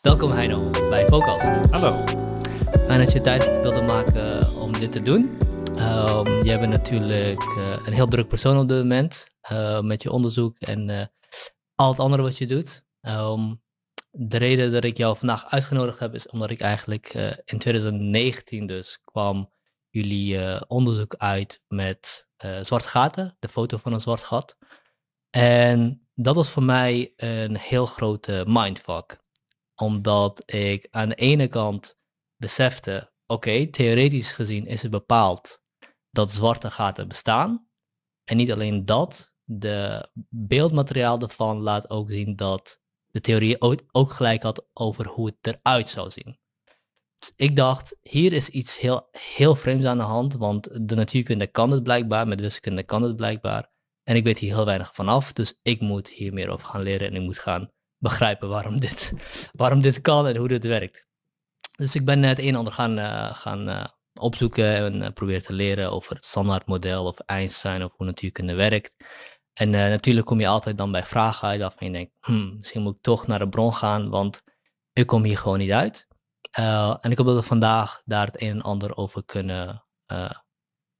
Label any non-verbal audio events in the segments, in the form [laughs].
Welkom Heino bij Focast. Hallo. Fijn dat je tijd wilde maken eh, om dit te doen. Um, jij bent natuurlijk eh, een heel druk persoon op dit moment eh, met je onderzoek en uh, al het andere wat je doet. Ehm, de reden dat ik jou vandaag uitgenodigd heb is omdat ik eigenlijk in 2019 dus kwam jullie onderzoek uit met zwarte gaten, de foto van een zwart gat. En dat was voor mij een heel grote mindfuck omdat ik aan de ene kant besefte, oké, theoretisch gezien is het bepaald dat zwarte gaten bestaan. En niet alleen dat, de beeldmateriaal daarvan laat ook zien dat de theorie ook gelijk had over hoe het eruit zou zien. Dus ik dacht, hier is iets heel, heel vreemds aan de hand, want de natuurkunde kan het blijkbaar, met wiskunde kan het blijkbaar. En ik weet hier heel weinig vanaf, dus ik moet hier meer over gaan leren en ik moet gaan begrijpen waarom dit, waarom dit kan en hoe dit werkt. Dus ik ben het een en ander gaan, eh, gaan eh, opzoeken en probeer eh, proberen te leren over het standaardmodel of Einstein of hoe natuurkunde werkt. En natuurlijk kom je altijd dan bij vragen uit waarvan je denkt, hmm, misschien moet ik toch naar de bron gaan, want ik kom hier gewoon niet uit. en ik hoop dat we vandaag daar het een en ander over kunnen,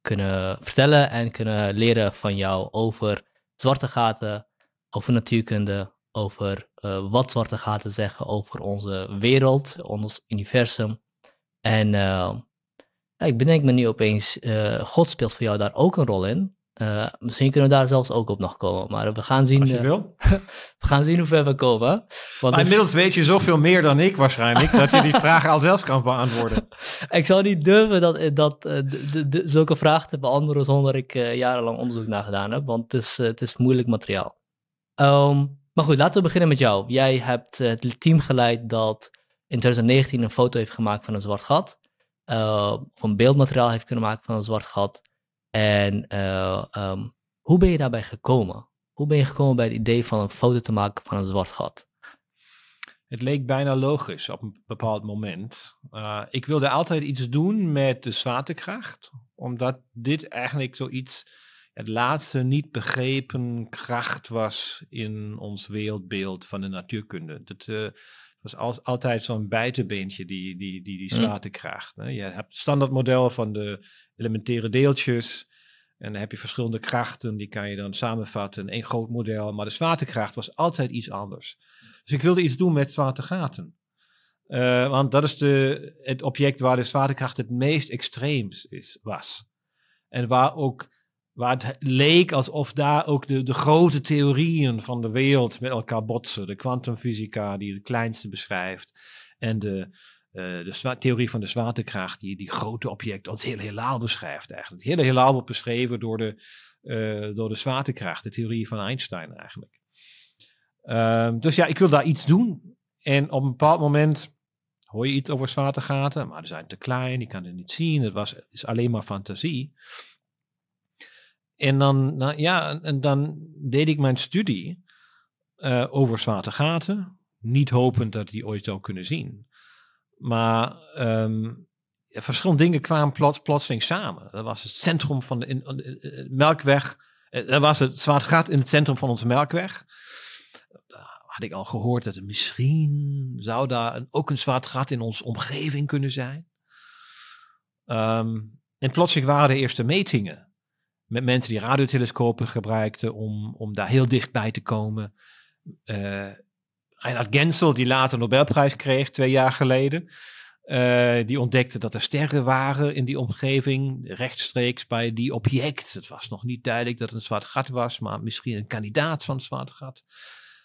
kunnen vertellen en kunnen leren van jou over zwarte gaten, over natuurkunde, over uh, wat zwarte gaten zeggen over onze wereld, ons universum. En ehm, ik bedenk me nu opeens, eh, God speelt voor jou daar ook een rol in. Eh, misschien kunnen we daar zelfs ook op nog komen, maar we gaan zien. Als je wil. [laughs] we gaan zien hoe ver we komen. Want inmiddels weet je zoveel meer dan ik waarschijnlijk, dat je die [laughs] vraag al zelf kan beantwoorden. ik zou niet durven dat, dat, zulke vragen te beantwoorden zonder ik jarenlang onderzoek naar gedaan heb, want het is, het is moeilijk materiaal. Um, maar goed, laten we beginnen met jou. Jij hebt eh, het team geleid dat in 2019 een foto heeft gemaakt van een zwart gat. van eh, beeldmateriaal heeft kunnen maken van een zwart gat. En eh, ehm, hoe ben je daarbij gekomen? Hoe ben je gekomen bij het idee van een foto te maken van een zwart gat? Het leek bijna logisch op een bepaald moment. ik wilde altijd iets doen met de zwaartekracht, omdat dit eigenlijk zoiets het laatste niet begrepen kracht was in ons wereldbeeld van de natuurkunde. Dat eh, was altijd zo'n buitenbeentje, die, die, die, die hm. Hè. Je hebt het standaardmodel van de elementaire deeltjes. En dan heb je verschillende krachten, die kan je dan samenvatten in één groot model. Maar de zwaartekracht was altijd iets anders. Dus ik wilde iets doen met zwaartegaten. Eh, want dat is de, het object waar de zwaartekracht het meest extreem is, was. En waar ook Waar het leek alsof daar ook de, de grote theorieën van de wereld met elkaar botsen. De kwantumfysica, die de kleinste beschrijft. En de, eh, de theorie van de zwaartekracht, die die grote objecten als heel helaal beschrijft eigenlijk. Het hele helaal wordt beschreven door de, eh, door de zwaartekracht, de theorie van Einstein eigenlijk. Ehm, dus ja, ik wil daar iets doen. En op een bepaald moment hoor je iets over zwaartegaten, maar ze zijn te klein, die kan het niet zien, het was, is alleen maar fantasie. En dan, nou, ja, en dan deed ik mijn studie eh, over zwarte gaten, niet hopend dat die ooit zou kunnen zien. Maar ehm, verschillende dingen kwamen plots, plotseling samen. Dat was het centrum van de, in, melkweg. Eh, dat was het zwart gat in het centrum van onze melkweg. Had ik al gehoord dat misschien zou daar een, ook een zwart gat in onze omgeving kunnen zijn. Um, en ik waren de eerste metingen met mensen die radiotelescopen gebruikten om, om daar heel dichtbij te komen. Uh, Reinhard Gensel, die later Nobelprijs kreeg twee jaar geleden, eh, die ontdekte dat er sterren waren in die omgeving, rechtstreeks bij die object. Het was nog niet duidelijk dat het een zwart gat was, maar misschien een kandidaat van een zwart gat.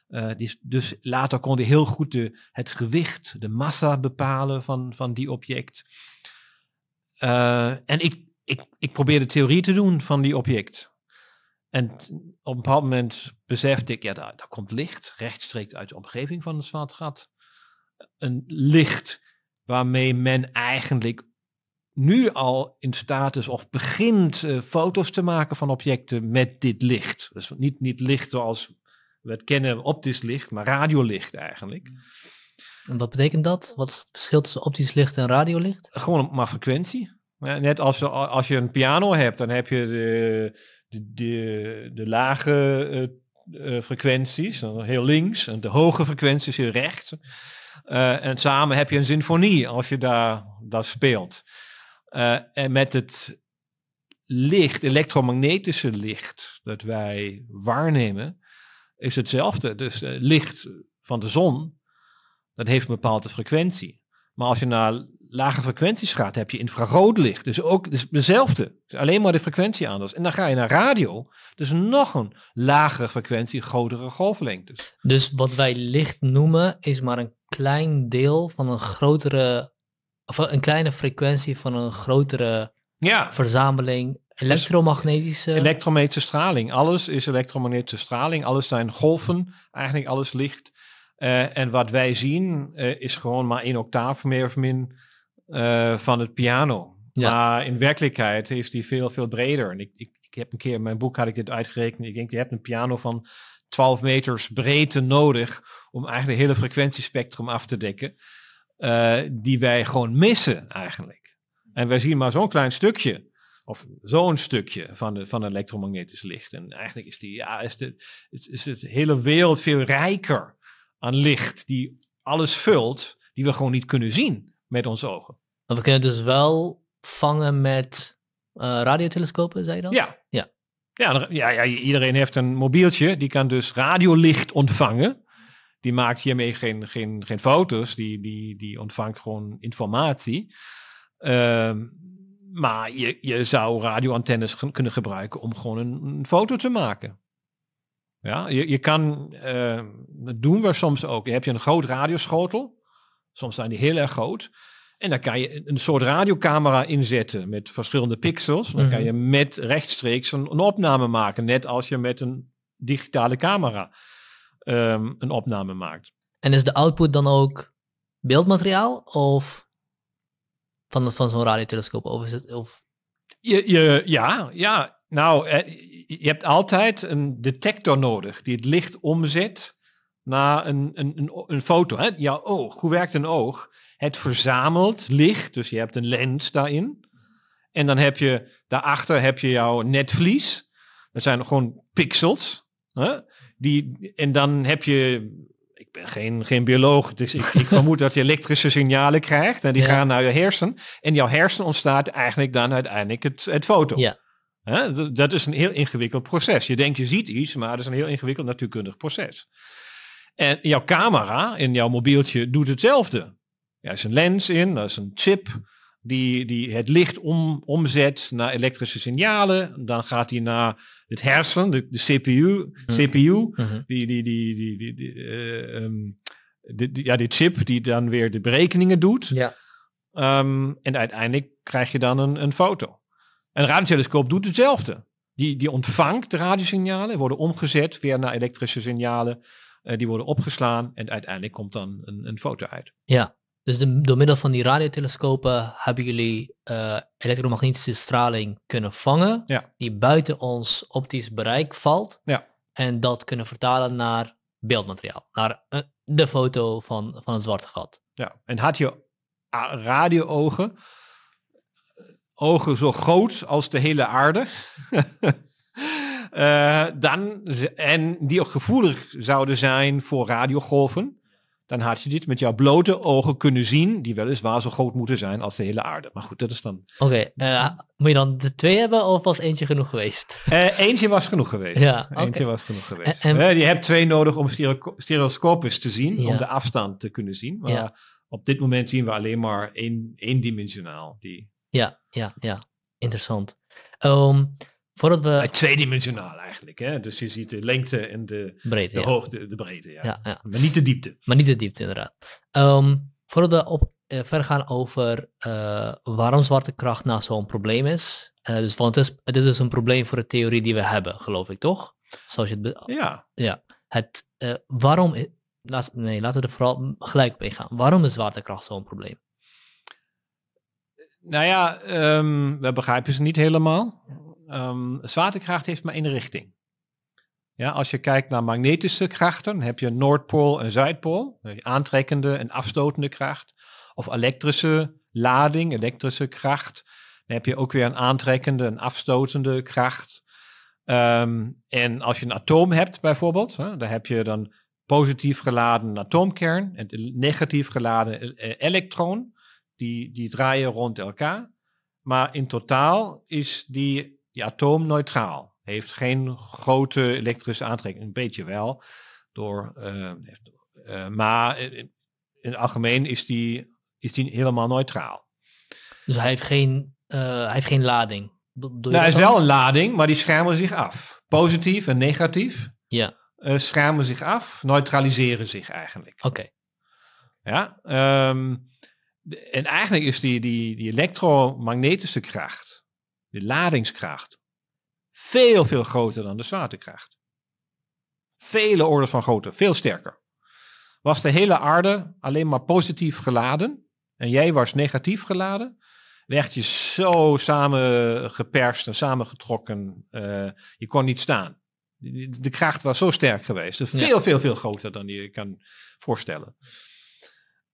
Uh, die, dus later kon hij heel goed de, het gewicht, de massa bepalen van, van die object. en ik, ik, ik probeer de theorie te doen van die object. En op een bepaald moment besefte ik, ja, daar, daar komt licht rechtstreeks uit de omgeving van het zwart gat. Een licht waarmee men eigenlijk nu al in staat is of begint eh, foto's te maken van objecten met dit licht. Dus niet, niet licht zoals we het kennen, optisch licht, maar radiolicht eigenlijk. En wat betekent dat? Wat is het verschil tussen optisch licht en radiolicht? Gewoon maar frequentie. Net als, als je een piano hebt, dan heb je de, de, de, lage eh, eh, frequenties, heel links, en de hoge frequenties heel rechts. Eh, en samen heb je een symfonie als je daar dat speelt. en met het licht, elektromagnetische licht dat wij waarnemen, is hetzelfde. Dus licht van de zon, dat heeft een bepaalde frequentie. Maar als je naar lage frequenties gaat, heb je infrarood licht. Dus ook dus dezelfde. alleen maar de frequentie anders. En dan ga je naar radio. Dus nog een lagere frequentie, grotere golflengtes. Dus wat wij licht noemen, is maar een klein deel van een grotere. Of een kleine frequentie van een grotere ja. verzameling dus Elektromagnetische... elektromagnetische straling. Alles is elektromagnetische straling. Alles zijn golven. Eigenlijk alles licht. Eh, en wat wij zien eh, is gewoon maar één octaaf meer of min eh, van het piano. Maar in werkelijkheid heeft die veel, veel breder. En ik, ik, ik, heb een keer in mijn boek had ik dit uitgerekend. Ik denk, je hebt een piano van 12 meters breedte nodig om eigenlijk het hele frequentiespectrum af te dekken. Eh, die wij gewoon missen eigenlijk. En wij zien maar zo'n klein stukje of zo'n stukje van, van elektromagnetisch licht. En eigenlijk is, die, ja, is, de, is het hele wereld veel rijker aan licht die alles vult, die we gewoon niet kunnen zien met onze ogen. we kunnen dus wel vangen met uh, radiotelescopen, zei je dan? Ja. Ja. Ja, ja, iedereen heeft een mobieltje, die kan dus radiolicht ontvangen. Die maakt hiermee geen, geen, geen foto's, die, die, die ontvangt gewoon informatie. Ehm, maar je, je zou radioantennes kunnen gebruiken om gewoon een, foto te maken. Ja, je, je kan, ehm, dat doen we soms ook. Je hebt je een groot radioschotel Soms zijn die heel erg groot. En dan kan je een soort radiocamera inzetten met verschillende pixels. Dan kan mhm. je met rechtstreeks een, een opname maken, net als je met een digitale camera ehm, een opname maakt. En is de output dan ook beeldmateriaal of van, van zo'n radiotelescoop? Of, is het, of... Je, je, ja, ja, nou, eh, je hebt altijd een detector nodig die het licht omzet naar een, een, een, een foto. Hè? Jouw oog, hoe werkt een oog? Het verzamelt licht, dus je hebt een lens daarin. En dan heb je daarachter heb je jouw netvlies. Dat zijn gewoon pixels. Hè? Die, en dan heb je, ik ben geen, geen bioloog, dus ik, ik [laughs] vermoed dat je elektrische signalen krijgt en die gaan naar je hersen. En jouw hersen ontstaat eigenlijk dan uiteindelijk het, het foto. Ja. Hè? Dat is een heel ingewikkeld proces. Je denkt je ziet iets, maar dat is een heel ingewikkeld natuurkundig proces. En jouw camera in jouw mobieltje doet hetzelfde. Er is een lens in, er is een chip die, die het licht om, omzet naar elektrische signalen. Dan gaat hij naar het hersen, de, de CPU, mhm. CPU mhm. die, die, die, die, eh, ehm, die, ja, die chip die dan weer de berekeningen doet. Ja. Ehm, en uiteindelijk krijg je dan een, een foto. Een radiotelescoop doet hetzelfde. Die, die ontvangt de radiosignalen, worden omgezet weer naar elektrische signalen. Eh, die worden opgeslaan en uiteindelijk komt dan een, een foto uit. Ja, dus door middel van die radiotelescopen hebben jullie eh, elektromagnetische straling kunnen vangen, die buiten ons optisch bereik valt. Ja. En dat kunnen vertalen naar beeldmateriaal, naar eh, de foto van, van het zwarte gat. Ja, en had je radioogen, ogen zo groot als de hele aarde, [laughs] Eh, dan, en die ook gevoelig zouden zijn voor radiogolven, dan had je dit met jouw blote ogen kunnen zien, die weliswaar zo groot moeten zijn als de hele aarde. Maar goed, dat is dan... Oké, eh, moet je dan de twee hebben of was eentje genoeg geweest? Eh, eentje was genoeg geweest. Ja, Eentje was genoeg geweest. je hebt twee nodig om stereoscopisch te zien, om de afstand te kunnen zien. Maar op dit moment zien we alleen maar één, eendimensionaal. Die... Ja, ja, ja. Interessant. Um, Voordat we... Tweedimensionaal eigenlijk. Hè? Dus je ziet de lengte en de, breedte, de hoogte, de breedte. Ja. ja. Maar niet de diepte. Maar niet de diepte, inderdaad. Um, voordat we op, uh, verder gaan over eh, waarom zwarte kracht nou zo'n probleem is. Eh, dus, want het is, het is dus een probleem voor de theorie die we hebben, geloof ik, toch? Zoals je het... Ja. Ja. Het, waarom... Laat, nee, laten we er vooral gelijk op ingaan. Waarom is kracht zo'n probleem? Nou ja, ehm, we begrijpen ze niet helemaal um, zwaartekracht heeft maar één richting. Ja, als je kijkt naar magnetische krachten, heb je een Noordpool en Zuidpool, aantrekkende en afstotende kracht. Of elektrische lading, elektrische kracht. Dan heb je ook weer een aantrekkende en afstotende kracht. Ehm, en als je een atoom hebt bijvoorbeeld, hè, dan heb je dan positief geladen atoomkern en negatief geladen eh, eh, elektron. Die, die draaien rond elkaar. Maar in totaal is die die atoom neutraal. Heeft geen grote elektrische aantrekking. Een beetje wel. Door, eh, eh, eh, maar in het algemeen is die, is die helemaal neutraal. Dus hij heeft geen, hij heeft geen lading. Nou, hij is wel een lading, maar die schermen zich af. Positief en negatief. Ja. schermen zich af, neutraliseren zich eigenlijk. Oké. Ja, ehm, en eigenlijk is die, die, die elektromagnetische kracht de ladingskracht, veel, veel groter dan de zwaartekracht. Vele orders van grootte, veel sterker. Was de hele aarde alleen maar positief geladen en jij was negatief geladen, werd je zo samengeperst en samengetrokken, uh, je kon niet staan. De, kracht was zo sterk geweest. Dus veel, veel, veel groter dan je kan voorstellen.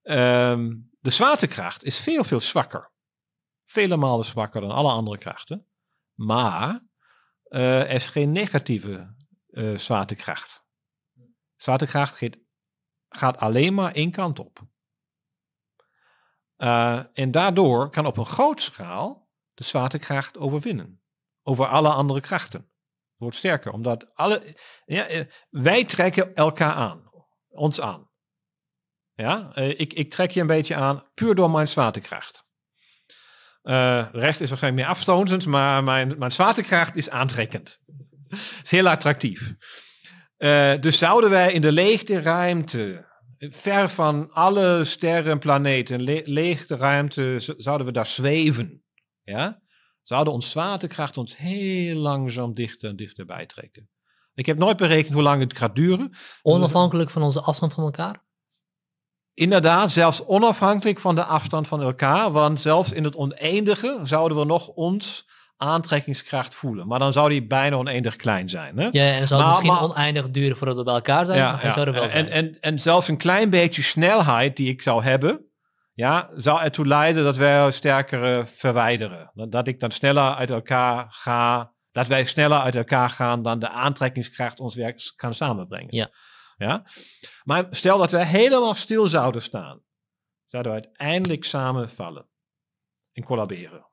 Ehm, de zwaartekracht is veel, veel zwakker vele malen zwakker dan alle andere krachten. Maar eh, er is geen negatieve eh, zwaartekracht. Zwaartekracht gaat, alleen maar één kant op. Eh, en daardoor kan op een groot schaal de zwaartekracht overwinnen. Over alle andere krachten. Het wordt sterker, omdat alle, ja, wij trekken elkaar aan. Ons aan. Ja, ik, ik trek je een beetje aan puur door mijn zwaartekracht. Uh, recht is geen meer afstotend, maar mijn, mijn zwaartekracht is aantrekkend. is heel attractief. Eh, dus zouden wij in de leegte ruimte, ver van alle sterren en planeten, leegte ruimte, zouden we daar zweven. Ja? Zouden ons zwaartekracht ons heel langzaam dichter en dichterbij trekken. Ik heb nooit berekend hoe lang het gaat duren. Onafhankelijk van onze afstand van elkaar? Inderdaad, zelfs onafhankelijk van de afstand van elkaar, want zelfs in het oneindige zouden we nog ons aantrekkingskracht voelen. Maar dan zou die bijna oneindig klein zijn. Hè? Ja, en zou maar, misschien oneindig duren voordat we bij elkaar zijn. Ja, En, en, en zelfs een klein beetje snelheid die ik zou hebben, ja, zou ertoe leiden dat wij sterker verwijderen. Dat ik dan sneller uit elkaar ga, dat wij sneller uit elkaar gaan dan de aantrekkingskracht ons werk kan samenbrengen. Ja. Ja? Maar stel dat we helemaal stil zouden staan, zouden we uiteindelijk samenvallen en collaberen.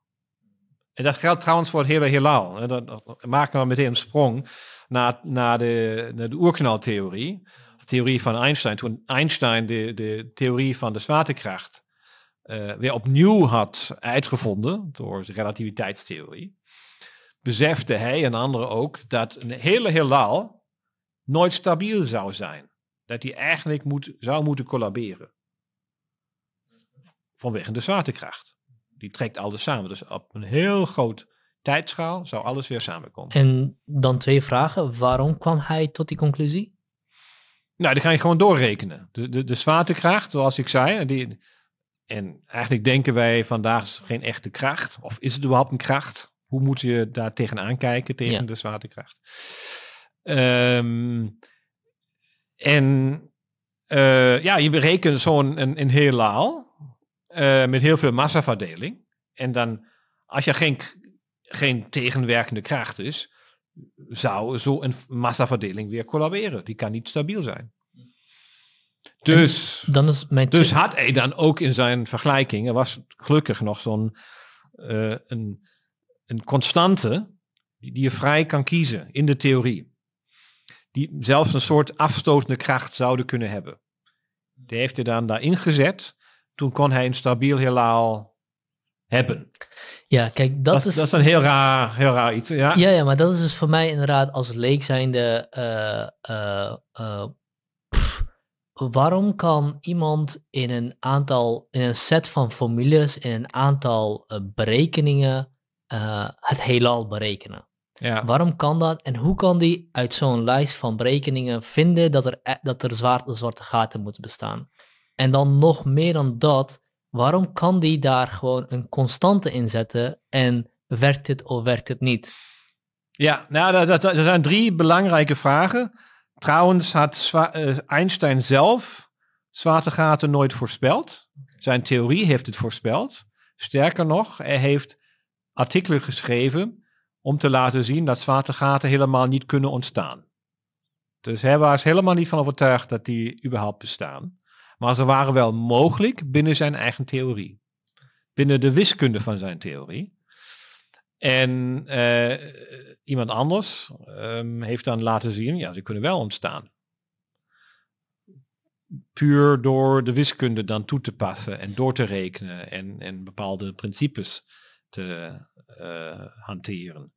En dat geldt trouwens voor het hele heelal. Dan maken we meteen een sprong naar, naar, de, naar de oerknaltheorie. De theorie van Einstein. Toen Einstein de, de theorie van de zwaartekracht eh, weer opnieuw had uitgevonden door de relativiteitstheorie, besefte hij en anderen ook dat een hele heelal nooit stabiel zou zijn. Dat die eigenlijk moet, zou moeten collaberen. Vanwege de zwaartekracht. Die trekt alles samen. Dus op een heel groot tijdschaal zou alles weer samenkomen. En dan twee vragen. Waarom kwam hij tot die conclusie? Nou, die ga je gewoon doorrekenen. De, de, de zwaartekracht, zoals ik zei, die, en eigenlijk denken wij vandaag geen echte kracht. Of is het überhaupt een kracht? Hoe moet je daar tegenaan kijken, tegen de zwaartekracht? Ehm, en eh, ja, je berekent zo'n een, een laal eh, met heel veel massaverdeling. En dan, als je geen, geen tegenwerkende kracht is, zou zo'n massaverdeling weer collaberen. Die kan niet stabiel zijn. Dus, dan is mijn dus had hij dan ook in zijn vergelijkingen was gelukkig nog zo'n eh, een, een constante die je vrij kan kiezen in de theorie die zelfs een soort afstotende kracht zouden kunnen hebben. Die heeft hij dan daarin gezet. Toen kon hij een stabiel heelal hebben. Ja, kijk, dat, is... Dat is een heel raar, heel raar iets, ja. ja. Ja, maar dat is dus voor mij inderdaad als leek zijnde... Uh, waarom kan iemand in een aantal, in een set van formules, in een aantal berekeningen het heelal berekenen? Ja. Waarom kan dat en hoe kan die uit zo'n lijst van berekeningen vinden dat er, e- dat er zwaarte, zwarte gaten moeten bestaan? En dan nog meer dan dat, waarom kan die daar gewoon een constante in zetten en werkt het of werkt het niet? Ja, nou, dat, dat, zijn drie belangrijke vragen. Trouwens had eh, Einstein zelf zwarte gaten nooit voorspeld. Zijn theorie heeft het voorspeld. Sterker nog, hij heeft artikelen geschreven om te laten zien dat zwaartegaten helemaal niet kunnen ontstaan. Dus hij was helemaal niet van overtuigd dat die überhaupt bestaan. Maar ze waren wel mogelijk binnen zijn eigen theorie. Binnen de wiskunde van zijn theorie. En eh, iemand anders ehm, heeft dan laten zien, ja, ze kunnen wel ontstaan. Puur door de wiskunde dan toe te passen en door te rekenen en, en bepaalde principes te eh, hanteren.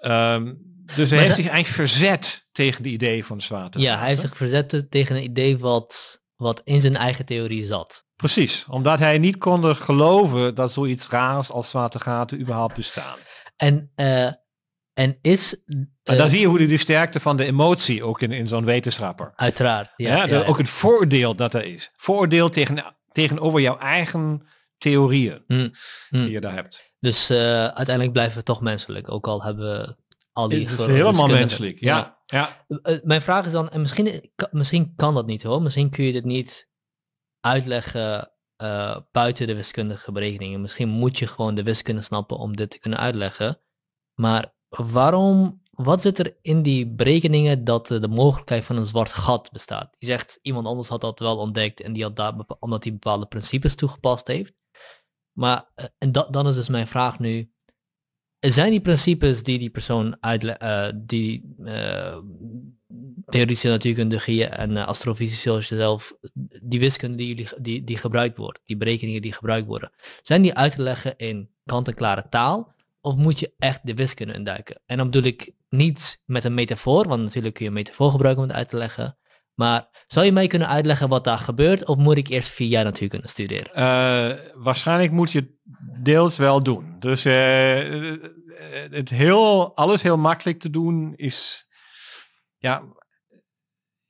Ehm, dus hij heeft zich eigenlijk verzet tegen de idee van gaten. Ja, hij heeft zich verzet tegen een idee wat, wat in zijn eigen theorie zat. Precies, omdat hij niet kon geloven dat zoiets raars als gaten überhaupt bestaan. En, eh, en is... Uh, en dan eh, zie je hoe die, de sterkte van de emotie ook in, in zo'n wetenschapper. Uiteraard, ja. ook het voordeel dat er is. Voordeel tegen, tegenover jouw eigen theorieën mm, mm. die je daar hebt. Dus eh, uiteindelijk blijven we toch menselijk, ook al hebben we al die... Het is helemaal menselijk, ja. ja. Eh, eh, mijn vraag is dan, en misschien, misschien kan dat niet hoor, misschien kun je dit niet uitleggen buiten de wiskundige berekeningen. Misschien moet je gewoon de wiskunde snappen om dit te kunnen uitleggen. Maar waarom, wat zit er in die berekeningen dat de mogelijkheid van een zwart gat bestaat? Je zegt, iemand anders had dat wel ontdekt en die had daar, omdat hij bepaalde principes toegepast heeft. Maar eh, en dat, dan is dus mijn vraag nu, zijn die principes die die persoon uitlegt, eh, die uh, eh, theoretische natuurkundige en uh, astrofysische zoals jezelf, die wiskunde die, jullie, die, die gebruikt wordt, die berekeningen die gebruikt worden, zijn die uit te leggen in kant-en-klare taal? Of moet je echt de wiskunde induiken? En dan bedoel ik niet met een metafoor, want natuurlijk kun je een metafoor gebruiken om het uit te leggen. Maar zou je mij kunnen uitleggen wat daar gebeurt? Of moet ik eerst via jaar natuurkunde kunnen studeren? Eh, waarschijnlijk moet je deels wel doen. Dus eh, het heel, alles heel makkelijk te doen is, ja,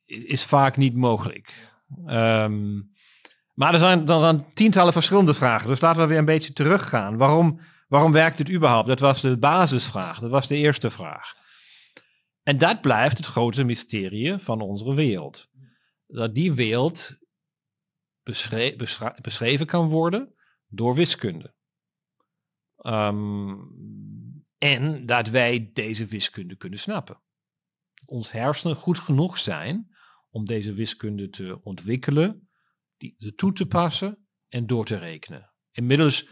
is vaak niet mogelijk. Ehm, maar er zijn dan, tientallen verschillende vragen. Dus laten we weer een beetje teruggaan. Waarom, waarom werkt het überhaupt? Dat was de basisvraag. Dat was de eerste vraag. En dat blijft het grote mysterie van onze wereld. Dat die wereld beschreven kan worden door wiskunde. Ehm, en dat wij deze wiskunde kunnen snappen. Ons hersenen goed genoeg zijn om deze wiskunde te ontwikkelen, die, toe te passen en door te rekenen. Inmiddels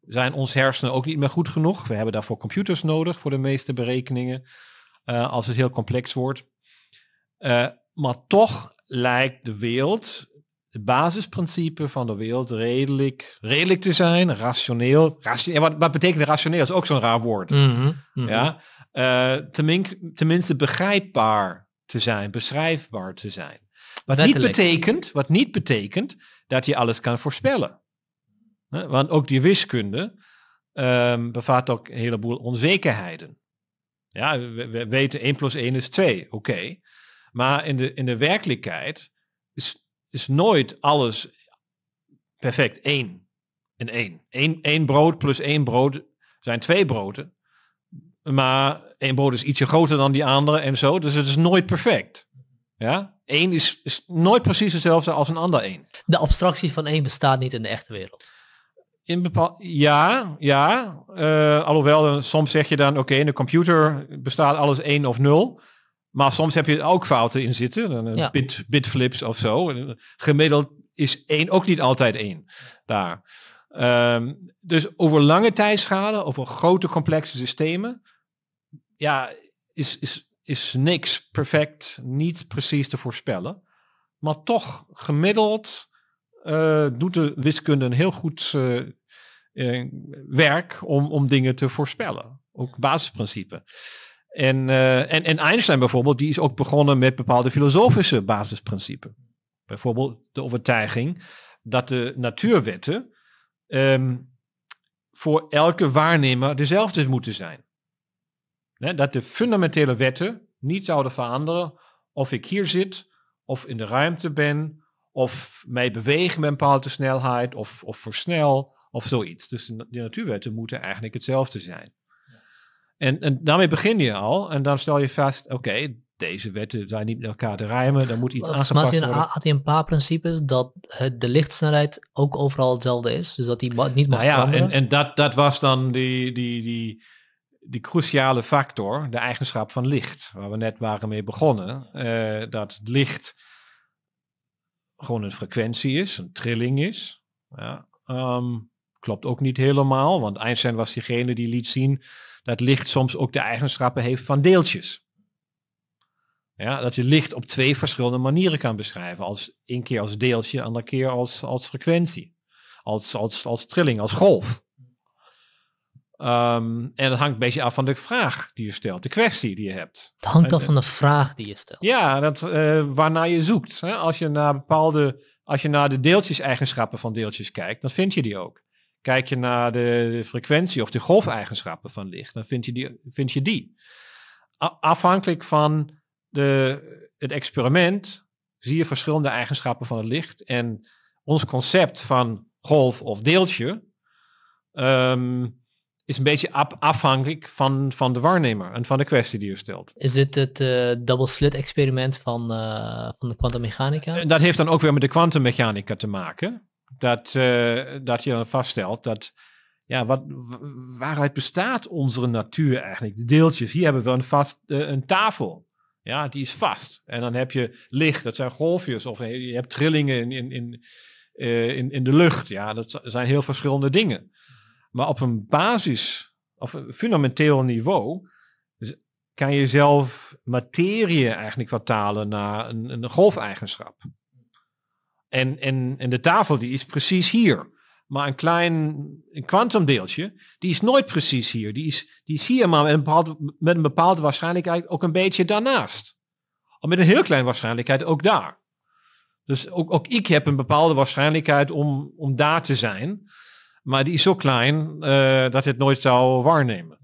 zijn ons hersenen ook niet meer goed genoeg. We hebben daarvoor computers nodig voor de meeste berekeningen. Eh, als het heel complex wordt. Eh, maar toch lijkt de wereld, het basisprincipe van de wereld, redelijk, redelijk te zijn, rationeel. rationeel wat, wat betekent rationeel Dat is ook zo'n raar woord. Mhm, mhm. Ja? Uh, tenminste, begrijpbaar te zijn, beschrijfbaar te zijn. Wat niet, betekent, wat niet betekent dat je alles kan voorspellen. Want ook die wiskunde um, bevat ook een heleboel onzekerheden. Ja, we, weten 1 plus 1 is 2, oké. Maar in de, in de werkelijkheid is, is nooit alles perfect 1 in 1. 1. brood plus 1 brood zijn 2 broden. Maar één brood is ietsje groter dan die andere en zo. Dus het is nooit perfect. Ja? Eén is, nooit precies hetzelfde als een ander 1. De abstractie van één bestaat niet in de echte wereld. In ja, ja. Uh, alhoewel, eh, soms zeg je dan, oké, in de computer bestaat alles één of nul, Maar soms heb je ook fouten in zitten. Een eh, ja. bit, bitflips of zo. Gemiddeld is 1 ook niet altijd één. daar. Ehm, dus over lange tijdschalen, over grote complexe systemen, ja, is, is, is niks perfect, niet precies te voorspellen. Maar toch gemiddeld eh, doet de wiskunde een heel goed eh, eh, werk om, om dingen te voorspellen. Ook basisprincipes. En, en, en Einstein bijvoorbeeld, die is ook begonnen met bepaalde filosofische basisprincipes. Bijvoorbeeld de overtuiging dat de natuurwetten ehm, voor elke waarnemer dezelfde moeten zijn. dat de fundamentele wetten niet zouden veranderen of ik hier zit, of in de ruimte ben, of mij bewegen met een bepaalde snelheid of, of versnel of zoiets. Dus de, natuurwetten moeten eigenlijk hetzelfde zijn. En, en daarmee begin je al en dan stel je vast, oké, deze wetten zijn niet met elkaar te rijmen, dan moet iets aangepast had hij Had hij een paar principes dat het, de lichtsnelheid ook overal hetzelfde is, dus dat die niet mag nou ja, En, en dat, dat was dan die, die, die, die cruciale factor, de eigenschap van licht, waar we net waren mee begonnen. Uh, dat licht gewoon een frequentie is, een trilling is. Ja, ehm, klopt ook niet helemaal, want Einstein was diegene die liet zien dat licht soms ook de eigenschappen heeft van deeltjes. Ja, dat je licht op twee verschillende manieren kan beschrijven. Als één keer als deeltje, andere keer als, als frequentie. Als, als, als trilling, als golf. Um, en dat hangt een beetje af van de vraag die je stelt, de kwestie die je hebt. Het hangt af van de eh, vraag die je stelt. Ja, dat, uh, waarnaar je zoekt. Hè? Als je naar bepaalde, als je naar de deeltjes-eigenschappen van deeltjes kijkt, dan vind je die ook. Kijk je naar de, frequentie of de golfeigenschappen van licht, dan vind je die. Vind je die. afhankelijk van de, het experiment zie je verschillende eigenschappen van het licht. En ons concept van golf of deeltje. Um, is een beetje afhankelijk van, van de waarnemer en van de kwestie die je stelt. Is dit het uh, double slit experiment van, eh, van de kwantummechanica? Eh, dat heeft dan ook weer met de kwantummechanica te maken. Dat, dat je dan vaststelt dat ja, wat, waaruit bestaat onze natuur eigenlijk? De deeltjes, hier hebben we een, vast, een tafel. Ja, die is vast. En dan heb je licht, dat zijn golfjes. Of je hebt trillingen in, in, in, in, de lucht. Ja, dat zijn heel verschillende dingen. Maar op een basis, of een fundamenteel niveau, dus kan je zelf materie eigenlijk vertalen naar een, een golfeigenschap. En, en, en de tafel die is precies hier. Maar een klein kwantumdeeltje, die is nooit precies hier. Die is, die is hier maar met een, bepaalde met een bepaalde waarschijnlijkheid ook een beetje daarnaast. Of met een heel kleine waarschijnlijkheid ook daar. Dus ook, ook ik heb een bepaalde waarschijnlijkheid om, om daar te zijn. Maar die is zo klein uh, dat het nooit zou waarnemen.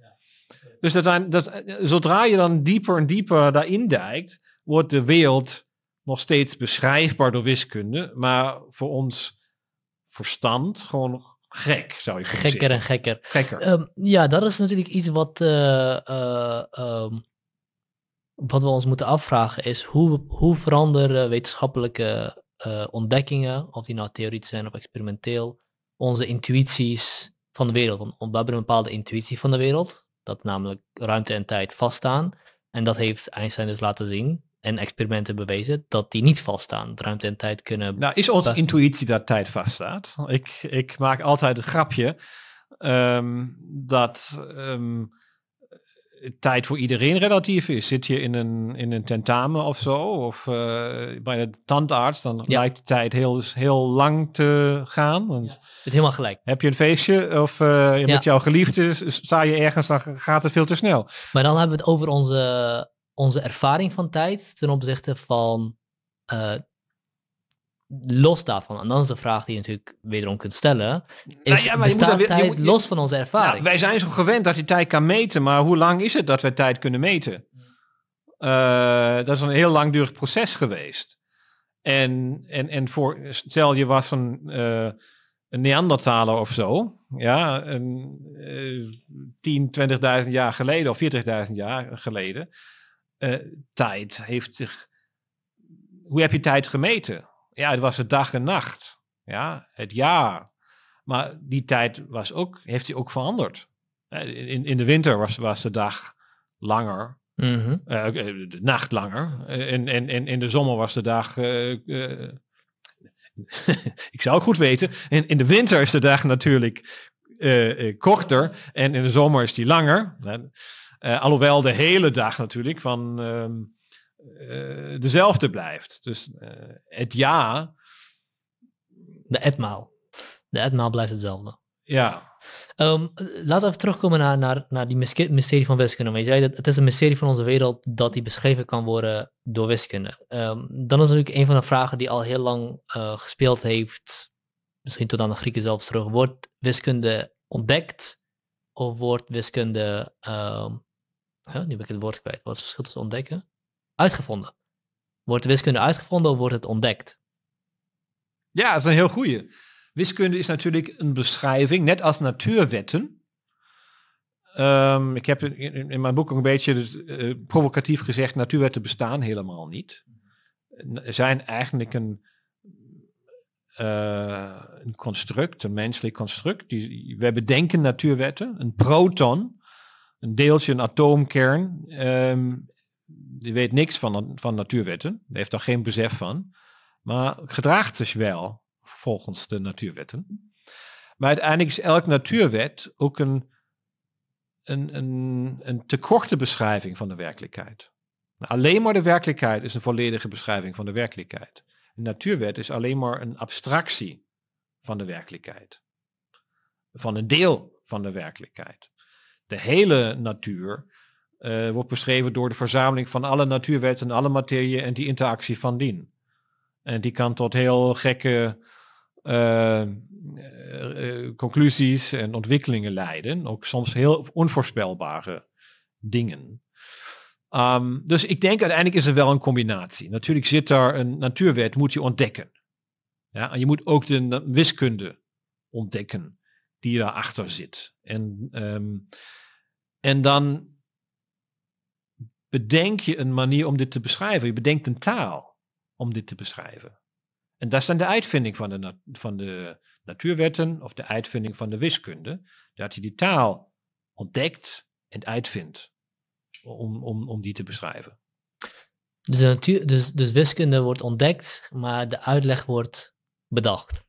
Dus dat dat, zodra je dan dieper en dieper daarin dijkt, wordt de wereld nog steeds beschrijfbaar door wiskunde, maar voor ons verstand gewoon gek, zou je kunnen zeggen. Gekker en gekker. gekker. Ehm, ja, dat is natuurlijk iets wat, eh, eh, ehm, wat we ons moeten afvragen, is hoe, hoe veranderen wetenschappelijke ontdekkingen, of die nou theoretisch zijn of experimenteel, onze intuïties van de wereld. Want we hebben een bepaalde intuïtie van de wereld, dat namelijk ruimte en tijd vaststaan. En dat heeft Einstein dus laten zien en experimenten bewezen dat die niet vaststaan. ruimte en tijd kunnen. Nou, is onze intuïtie dat tijd vaststaat? Ik, ik maak altijd het grapje ehm, dat. Ehm, tijd voor iedereen relatief is. Zit je in een, in een tentamen of zo, of eh, bij de tandarts, dan lijkt de tijd heel, heel lang te gaan. Want het helemaal gelijk. Heb je een feestje of eh, met jouw geliefde sta je ergens, dan gaat het veel te snel. Maar dan hebben we het over onze, onze ervaring van tijd ten opzichte van eh, los daarvan. En dan is de vraag die je natuurlijk wederom kunt stellen. Nou is ja, maar bestaat tijd moet, los van onze nou, ervaring? wij zijn zo gewend dat je tijd kan meten, maar hoe lang is het dat we tijd kunnen meten? Hmm. Eh, dat is een heel langdurig proces geweest. En, en, en voor, stel je was een, uh, een Neandertaler of zo, ja, een, uh, 10, 20.000 jaar geleden of 40.000 jaar geleden, eh, tijd heeft zich, hoe heb je tijd gemeten? ja, het was de dag en nacht. Ja, het jaar. Maar die tijd was ook, heeft hij ook veranderd. Eh, in, in de winter was, was de dag langer. Mhm. Eh, eh, de nacht langer. En, en, en in de zomer was de dag... [laughs] ik zou het goed weten. In, in de winter is de dag natuurlijk korter. En in de zomer is die langer. alhoewel de hele dag natuurlijk van... Ehm, eh, dezelfde blijft. Dus eh, het ja. De etmaal. De etmaal blijft hetzelfde. Ja. Ehm, laten we even terugkomen naar, naar, naar die mysterie van wiskunde. Maar je zei dat het is een mysterie van onze wereld dat die beschreven kan worden door wiskunde. Ehm, dan is natuurlijk een van de vragen die al heel lang eh, gespeeld heeft, misschien tot aan de Grieken zelfs terug. Wordt wiskunde ontdekt of wordt wiskunde... Ehm, nu ben ik het woord kwijt. Wat is het verschil tussen ontdekken uitgevonden? Wordt wiskunde uitgevonden of wordt het ontdekt? Ja, dat is een heel goede. Wiskunde is natuurlijk een beschrijving, net als natuurwetten. Ehm, ik heb in, in, mijn boek ook een beetje dus, eh, provocatief gezegd, natuurwetten bestaan helemaal niet. Zijn eigenlijk een, eh, een construct, een menselijk construct. Die, wij bedenken natuurwetten. Een proton, een deeltje, een atoomkern, um, die weet niks van, van natuurwetten, heeft daar geen besef van, maar gedraagt zich wel volgens de natuurwetten. Maar uiteindelijk is elk natuurwet ook een, een, een, een tekorte beschrijving van de werkelijkheid. Nou, alleen maar de werkelijkheid is een volledige beschrijving van de werkelijkheid. Een natuurwet is alleen maar een abstractie van de werkelijkheid. Van een deel van de werkelijkheid. De hele natuur eh, wordt beschreven door de verzameling van alle natuurwetten en alle materieën en die interactie van dien. En die kan tot heel gekke eh, eh, conclusies en ontwikkelingen leiden. Ook soms heel onvoorspelbare dingen. Ehm, dus ik denk uiteindelijk is er wel een combinatie. Natuurlijk zit daar een natuurwet, moet je ontdekken. Ja, en je moet ook de wiskunde ontdekken die daarachter zit. En, ehm, en dan bedenk je een manier om dit te beschrijven. Je bedenkt een taal om dit te beschrijven. En dat is dan de uitvinding van de, van de natuurwetten of de uitvinding van de wiskunde. Dat je die taal ontdekt en uitvindt om, om, om die te beschrijven. Dus, de natuur, dus, dus wiskunde wordt ontdekt, maar de uitleg wordt bedacht.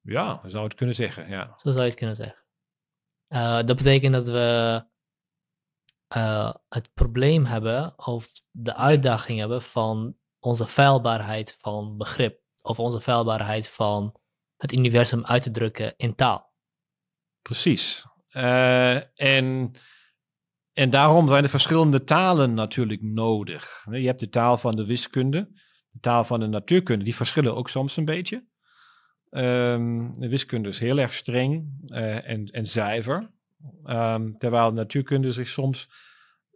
Ja, zou het kunnen zeggen, ja. Zo zou je het kunnen zeggen. Eh, dat betekent dat we eh, het probleem hebben of de uitdaging hebben van onze feilbaarheid van begrip of onze feilbaarheid van het universum uit te drukken in taal. Precies. Eh, en, en daarom zijn de verschillende talen natuurlijk nodig. Je hebt de taal van de wiskunde, de taal van de natuurkunde, die verschillen ook soms een beetje. Ehm, de wiskunde is heel erg streng eh, en, en zuiver. Ehm, terwijl natuurkunde zich soms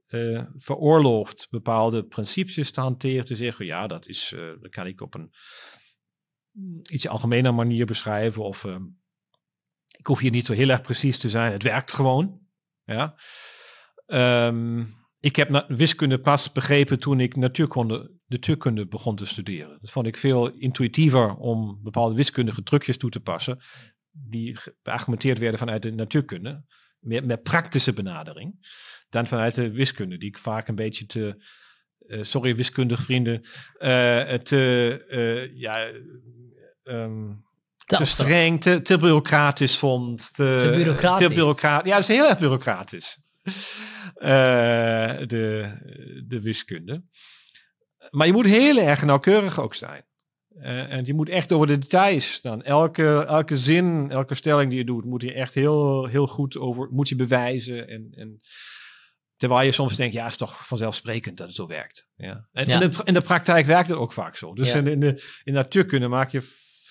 eh, veroorlooft bepaalde principes te hanteren, te zeggen, ja, dat, is, eh, dat kan ik op een mm, iets algemener manier beschrijven. Of ehm, ik hoef hier niet zo heel erg precies te zijn. Het werkt gewoon. Ja. Ehm, ik heb wiskunde pas begrepen toen ik natuurkunde, natuurkunde begon te studeren. Dat vond ik veel intuïtiever om bepaalde wiskundige trucjes toe te passen die geargumenteerd werden vanuit de natuurkunde meer, meer praktische benadering dan vanuit de wiskunde, die ik vaak een beetje te, eh, sorry wiskundig vrienden, eh, eh, te, ja, um, te streng, te, bureaucratisch vond. Te, te bureaucratisch. Ja, dat is heel erg bureaucratisch. de, de wiskunde. Maar je moet heel erg nauwkeurig ook zijn. Eh, en je moet echt over de details dan. Elke, elke zin, elke stelling die je doet, moet je echt heel, heel goed over, moet je bewijzen. En, en terwijl je soms denkt, ja, het is toch vanzelfsprekend dat het zo werkt. Ja. En In, de, in de praktijk werkt het ook vaak zo. Dus in, in, de, in natuurkunde maak je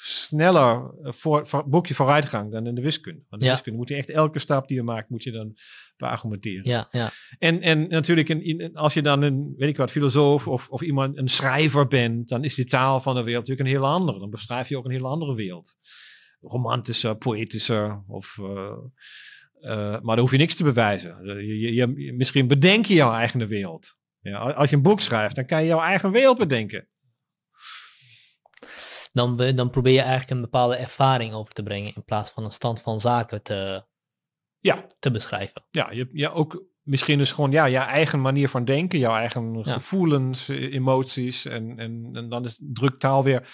sneller eh, voor, voor, boek je vooruitgang dan in de wiskunde. Want in de wiskunde moet je echt elke stap die je maakt, moet je dan beargumenteren. Ja, ja. En, en natuurlijk, als je dan een, weet ik wat, filosoof of, of iemand, een schrijver bent, dan is de taal van de wereld natuurlijk een heel andere. Dan beschrijf je ook een heel andere wereld. Romantischer, poëtischer of... Eh, eh, maar dan hoef je niks te bewijzen. Je, je, misschien bedenk je jouw eigen wereld. Ja, als je een boek schrijft, dan kan je jouw eigen wereld bedenken dan, dan probeer je eigenlijk een bepaalde ervaring over te brengen in plaats van een stand van zaken te, ja. te beschrijven. Ja, je, ja, ook misschien dus gewoon ja, jouw eigen manier van denken, jouw eigen gevoelens, eh, emoties en, en, dan is druk taal weer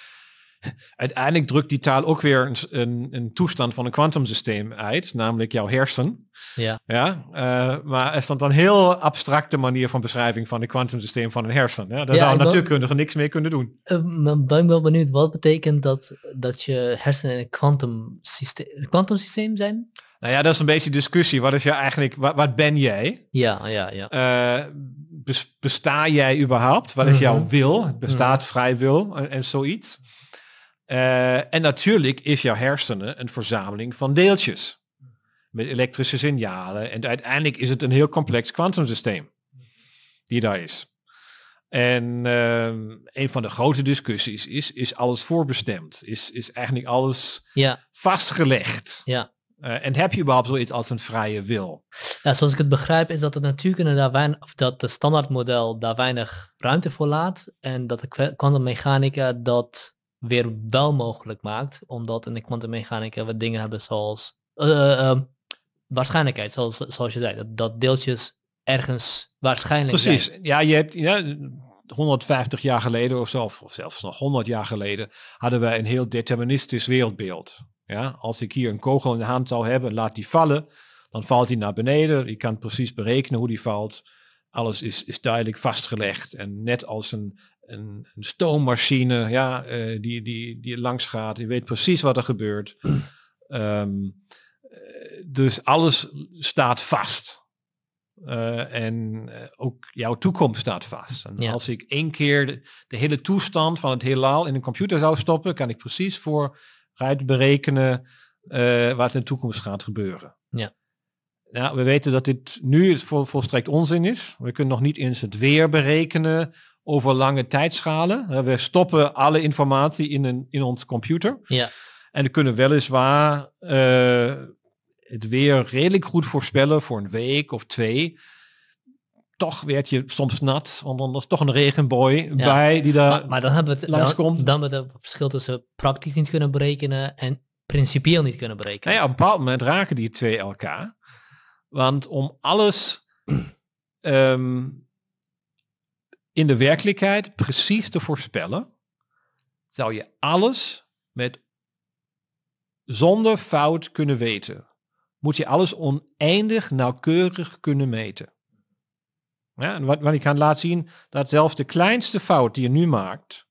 uiteindelijk drukt die taal ook weer een, een, toestand van een kwantumsysteem uit, namelijk jouw hersen. Ja. ja eh, maar er stond dan heel abstracte manier van beschrijving van kwantum kwantumsysteem van een hersen? Ja? Daar ja, zou natuurkundigen niks mee kunnen doen. Eh, ik ben wel benieuwd, wat betekent dat dat je hersenen in een kwantumsysteem systeem zijn? Nou ja, dat is een beetje discussie. Wat is je eigenlijk, wat, ben jij? Ja, ja, ja. Uh, besta jij überhaupt? Wat is jouw mhm. wil? Mhm. Bestaat vrij wil en zoiets? Eh, en natuurlijk is jouw hersenen een verzameling van deeltjes met elektrische signalen. En uiteindelijk is het een heel complex kwantumsysteem die daar is. En ehm, een van de grote discussies is, is alles voorbestemd? Is, is eigenlijk alles ja. vastgelegd? Ja. Eh, en heb je überhaupt zoiets als een vrije wil? Ja, zoals ik het begrijp is dat het natuurkunde daar weinig, of dat de standaardmodel daar weinig ruimte voor laat. En dat de kwantummechanica dat weer wel mogelijk maakt, omdat in de kwantummechanica we dingen hebben zoals eh, eh, ehm, waarschijnlijkheid, zoals, zoals je zei, dat, dat deeltjes ergens waarschijnlijk Precies. Zijn. Ja, je hebt ja, 150 jaar geleden of zelfs, of zelfs nog 100 jaar geleden, hadden wij een heel deterministisch wereldbeeld. Ja, als ik hier een kogel in de hand zou hebben, laat die vallen, dan valt hij naar beneden. Je kan precies berekenen hoe die valt. Alles is, is duidelijk vastgelegd. En net als een een, stoommachine ja, eh, die, die, die langs gaat. Je weet precies wat er gebeurt. [clears throat] Ehm, eh, dus alles staat vast. Eh, en ook jouw toekomst staat vast. En als ik één keer de, hele toestand van het heelal in een computer zou stoppen, kan ik precies vooruit berekenen wat in de toekomst gaat gebeuren. Ja. Nou, we weten dat dit nu vol, volstrekt onzin is. We kunnen nog niet eens het weer berekenen over lange tijdschalen. Eh, we stoppen alle informatie in, een, in ons computer. Ja. En we kunnen weliswaar eh, het weer redelijk goed voorspellen voor een week of twee. Toch werd je soms nat, want dan was toch een regenboy bij die daar maar, dan hebben we het, langskomt. Dan, met het verschil tussen praktisch niet kunnen berekenen en principieel niet kunnen berekenen. Nou ja, op een bepaald moment raken die twee elkaar. Want om alles [clears throat] ehm, in de werkelijkheid precies te voorspellen, zou je alles met zonder fout kunnen weten. Moet je alles oneindig nauwkeurig kunnen meten. Ja, en wat, ik kan laten zien, dat zelfs de kleinste fout die je nu maakt,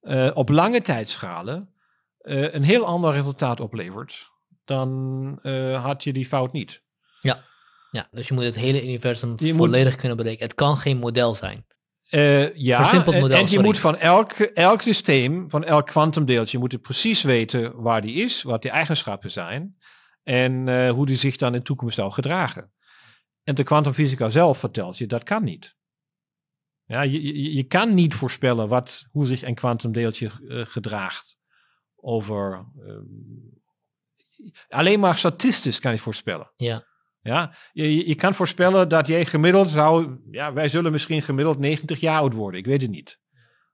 eh, op lange tijdschalen, uh, eh, een heel ander resultaat oplevert, dan eh, had je die fout niet. Ja. ja, dus je moet het hele universum volledig kunnen berekenen. Het kan geen model zijn. Eh, ja, model, en je moet van elk, elk systeem, van elk kwantumdeeltje, moet je precies weten waar die is, wat die eigenschappen zijn en eh, hoe die zich dan in de toekomst zal gedragen. En de kwantumfysica zelf vertelt je, dat kan niet. Ja, je, je, kan niet voorspellen wat, hoe zich een kwantumdeeltje uh, gedraagt over... Ehm, alleen maar statistisch kan je voorspellen. Ja. Ja, je, je kan voorspellen dat jij gemiddeld zou, ja, wij zullen misschien gemiddeld 90 jaar oud worden, ik weet het niet.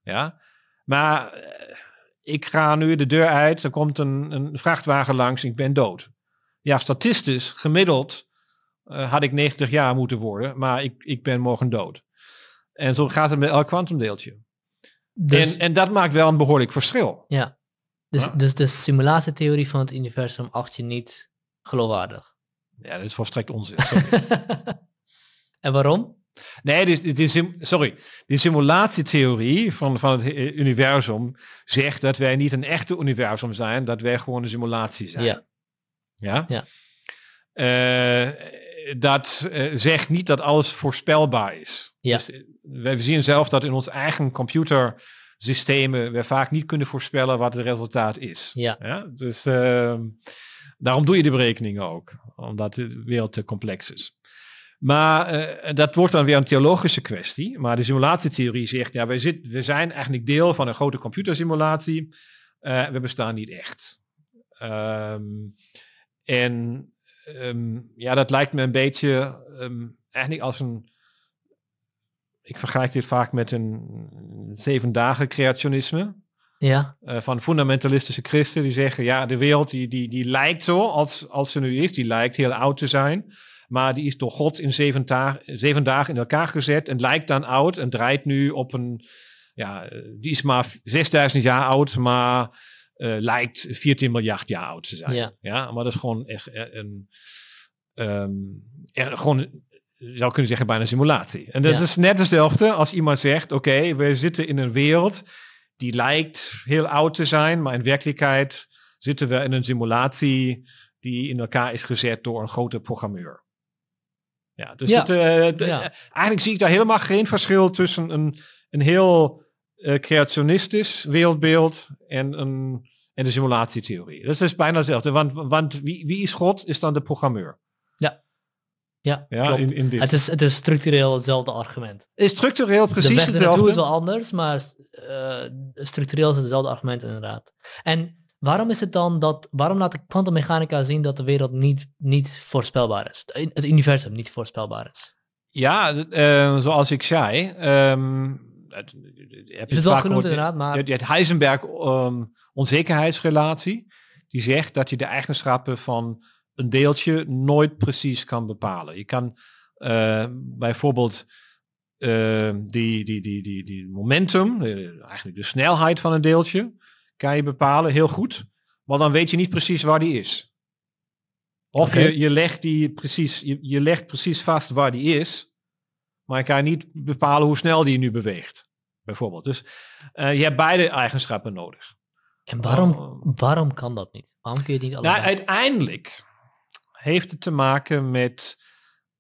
Ja, maar eh, ik ga nu de deur uit, er komt een, een vrachtwagen langs, ik ben dood. Ja, statistisch, gemiddeld eh, had ik 90 jaar moeten worden, maar ik, ik ben morgen dood. En zo gaat het met elk kwantumdeeltje. Dus, en, en dat maakt wel een behoorlijk verschil. Ja, dus, dus de simulatietheorie van het universum acht je niet geloofwaardig. Ja, dat is volstrekt onzin. [laughs] en waarom? Nee, die, die, sim, sorry. Die simulatietheorie van, van het eh, universum zegt dat wij niet een echte universum zijn, dat wij gewoon een simulatie zijn. Ja. Ja. ja. Eh, dat eh, zegt niet dat alles voorspelbaar is. Ja. Dus we zien zelf dat in ons eigen computersystemen we vaak niet kunnen voorspellen wat het resultaat is. Ja. ja? Dus. Ehm, Daarom doe je de berekeningen ook, omdat de wereld te complex is. Maar eh, dat wordt dan weer een theologische kwestie. Maar de simulatietheorie zegt, ja, wij zit, we zijn eigenlijk deel van een grote computersimulatie. Eh, we bestaan niet echt. Ehm, en ehm, ja, dat lijkt me een beetje ehm, eigenlijk als een. Ik vergelijk dit vaak met een zeven dagen creationisme. Ja. Eh, van fundamentalistische christen die zeggen, ja, de wereld die, die, die lijkt zo als, als ze nu is, die lijkt heel oud te zijn, maar die is door God in zeven, dagen in elkaar gezet en lijkt dan oud en draait nu op een, ja, eh, die is maar 6000 jaar oud, maar eh, lijkt 14 miljard jaar oud te zijn. Ja, maar dat is gewoon echt een, ehm, gewoon zou kunnen zeggen bijna simulatie. En dat is net hetzelfde als iemand zegt, oké, we zitten in een wereld die lijkt heel oud te zijn, maar in werkelijkheid zitten we in een simulatie die in elkaar is gezet door een grote programmeur. Ja, dus ja. Het, eh, eh, eigenlijk zie ik daar helemaal geen verschil tussen een, een heel eh, creationistisch wereldbeeld en, een, en de simulatietheorie. Dat is dus bijna hetzelfde, want, wie, wie is God is dan de programmeur. Ja. Ja, ja in, in dit. Het, is, het is structureel hetzelfde argument. Is structureel precies de hetzelfde? is wel anders, maar eh, structureel is het hetzelfde argument inderdaad. En waarom is het dan dat, waarom laat de kwantummechanica zien dat de wereld niet, niet voorspelbaar is? Het universum niet voorspelbaar is? Ja, ehm, zoals ik zei, ehm, het, heb je het, wel genoemd inderdaad, maar... Het, Heisenberg ehm, onzekerheidsrelatie, die zegt dat je de eigenschappen van een deeltje nooit precies kan bepalen. Je kan bijvoorbeeld die, die, die, die, die momentum, eigenlijk de snelheid van een deeltje, kan je bepalen heel goed, maar dan weet je niet precies waar die is. Of je, je, legt die precies, je, je legt precies vast waar die is, maar je kan niet bepalen hoe snel die nu beweegt, bijvoorbeeld. Dus je hebt beide eigenschappen nodig. En waarom, waarom kan dat niet? Waarom kun je niet allebei? Nou, uiteindelijk heeft het te maken met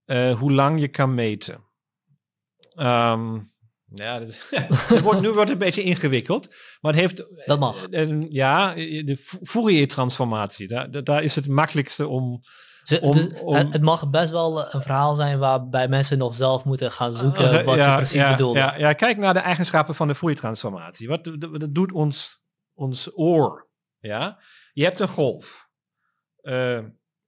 eh, hoe lang je kan meten. Um, ja, het [laughs] wordt, nu wordt het een beetje ingewikkeld. Maar het heeft... Dat mag. Eh, eh, ja, de Fourier-transformatie. Daar, daar is het makkelijkste om... Dus, om, het, mag best wel een verhaal zijn waarbij mensen nog zelf moeten gaan zoeken wat ja, je precies bedoelt. Ja, ja, kijk naar de eigenschappen van de Fourier-transformatie. Wat dat doet ons, ons oor. Ja? Je hebt een golf. Uh,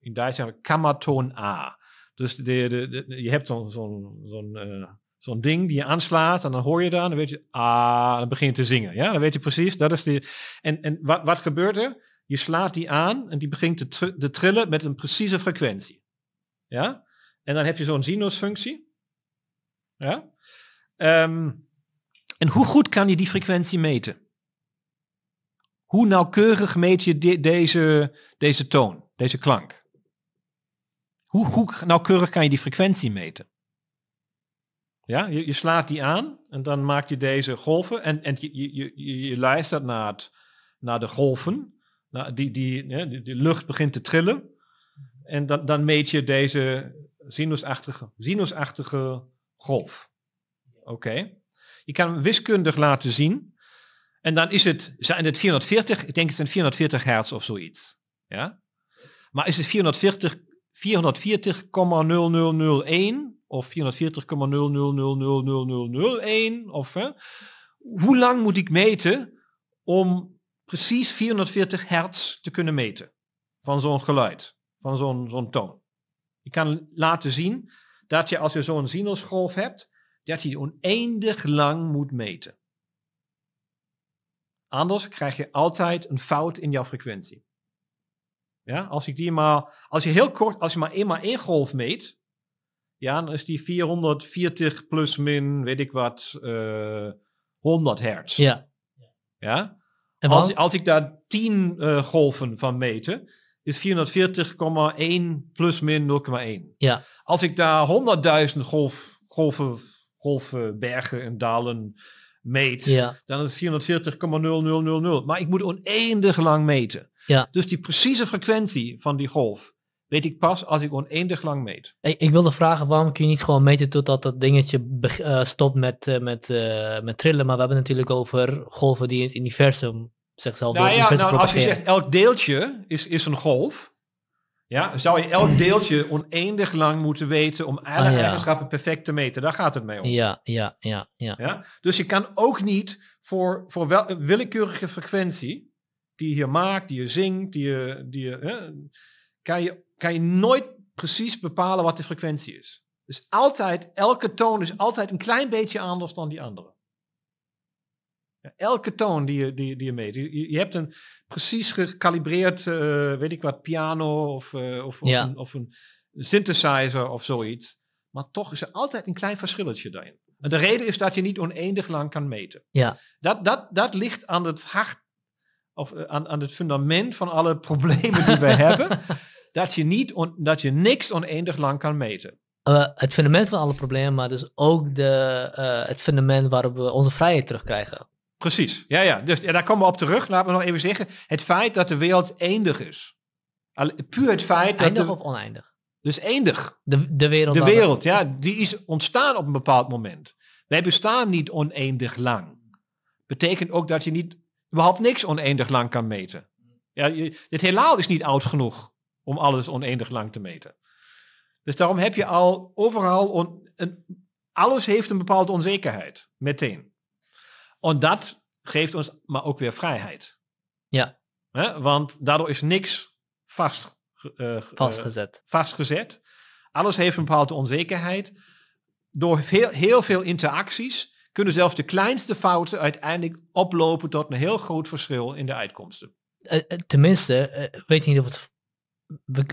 in Duitsland kammertoon A. Dus de, de, je hebt zo'n zo'n eh, zo'n ding die je aanslaat en dan hoor je dan, dan weet je, ah, dan begin je te zingen. Ja, dan weet je precies, dat is de... En, en wat, wat gebeurt er? Je slaat die aan en die begint te, tr trillen met een precieze frequentie. Ja? En dan heb je zo'n sinusfunctie. Ja? Ehm, en hoe goed kan je die frequentie meten? Hoe nauwkeurig meet je de, deze, deze toon, deze klank? Hoe, hoe nauwkeurig kan je die frequentie meten? Ja, je, je, slaat die aan en dan maak je deze golven en, en je, je, je, je luistert naar, naar de golven. naar nou, die, die, die, lucht begint te trillen en dan, dan meet je deze sinusachtige, sinusachtige golf. Oké. Je kan hem wiskundig laten zien en dan is het, zijn het 440, ik denk het zijn 440 hertz of zoiets. Ja? Maar is het 440 440,0001 of 440,0000001 of hè, hoe lang moet ik meten om precies 440 hertz te kunnen meten van zo'n geluid, van zo'n zo'n toon. Ik kan laten zien dat je als je zo'n sinusgolf hebt, dat je oneindig lang moet meten. Anders krijg je altijd een fout in jouw frequentie. Ja, als, ik die maar, als je heel kort, als je maar eenmaal één golf meet, ja, dan is die 440 plus min, weet ik wat, 100 eh, hertz. Ja. Ja? En als, als ik daar 10 eh, golven van meten, is 440,1 plus min 0,1. Ja. Als ik daar 100.000 golf, golven, golven, bergen en dalen meet, ja. dan is 440,0000. Maar ik moet oneindig lang meten. Ja. Dus die precieze frequentie van die golf weet ik pas als ik oneindig lang meet. Ik, ik wilde vragen, waarom kun je niet gewoon meten totdat dat dingetje eh, stopt met, eh, met, eh, met trillen? Maar we hebben natuurlijk over golven die in het universum zichzelf nou, door ja, universum nou, Als je zegt elk deeltje is, is een golf, ja, zou je elk deeltje oneindig lang moeten weten om alle ah, eigenschappen perfect te meten. Daar gaat het mee om. Ja, ja, ja, ja. ja? Dus je kan ook niet voor, voor wel, willekeurige frequentie die je maakt, die je zingt, die je, die je, hè, kan je, kan je nooit precies bepalen wat de frequentie is. Dus altijd, elke toon is altijd een klein beetje anders dan die andere. Elke toon die je, die, die je meet. Je, je hebt een precies gecalibreerd, uh, eh, weet ik wat, piano of, eh, of, ja. of, een, of, een, synthesizer of zoiets. Maar toch is er altijd een klein verschilletje daarin. En de reden is dat je niet oneindig lang kan meten. Ja. Dat, dat, dat ligt aan het hart of eh, aan, aan het fundament van alle problemen die we [laughs] hebben, dat je, niet on, dat je niks oneindig lang kan meten. Eh, het fundament van alle problemen, maar dus ook de, eh, het fundament waarop we onze vrijheid terugkrijgen. Precies, ja, ja. Dus ja, daar komen we op terug. Laten we nog even zeggen, het feit dat de wereld eindig is. puur het feit dat... Eindig of oneindig? Dus eindig. De, de wereld. De wereld, ja. Die is ontstaan op een bepaald moment. Wij bestaan niet oneindig lang. Betekent ook dat je niet überhaupt niks oneindig lang kan meten. Ja, je, het heelal is niet oud genoeg om alles oneindig lang te meten. Dus daarom heb je al overal, een, alles heeft een bepaalde onzekerheid, meteen. En dat geeft ons maar ook weer vrijheid. Ja. Want daardoor is niks vast, eh, eh, vastgezet. vastgezet. Alles heeft een bepaalde onzekerheid. Door heel veel interacties kunnen zelfs de kleinste fouten uiteindelijk oplopen tot een heel groot verschil in de uitkomsten. Eh, eh, tenminste, eh, weet je niet of het... We,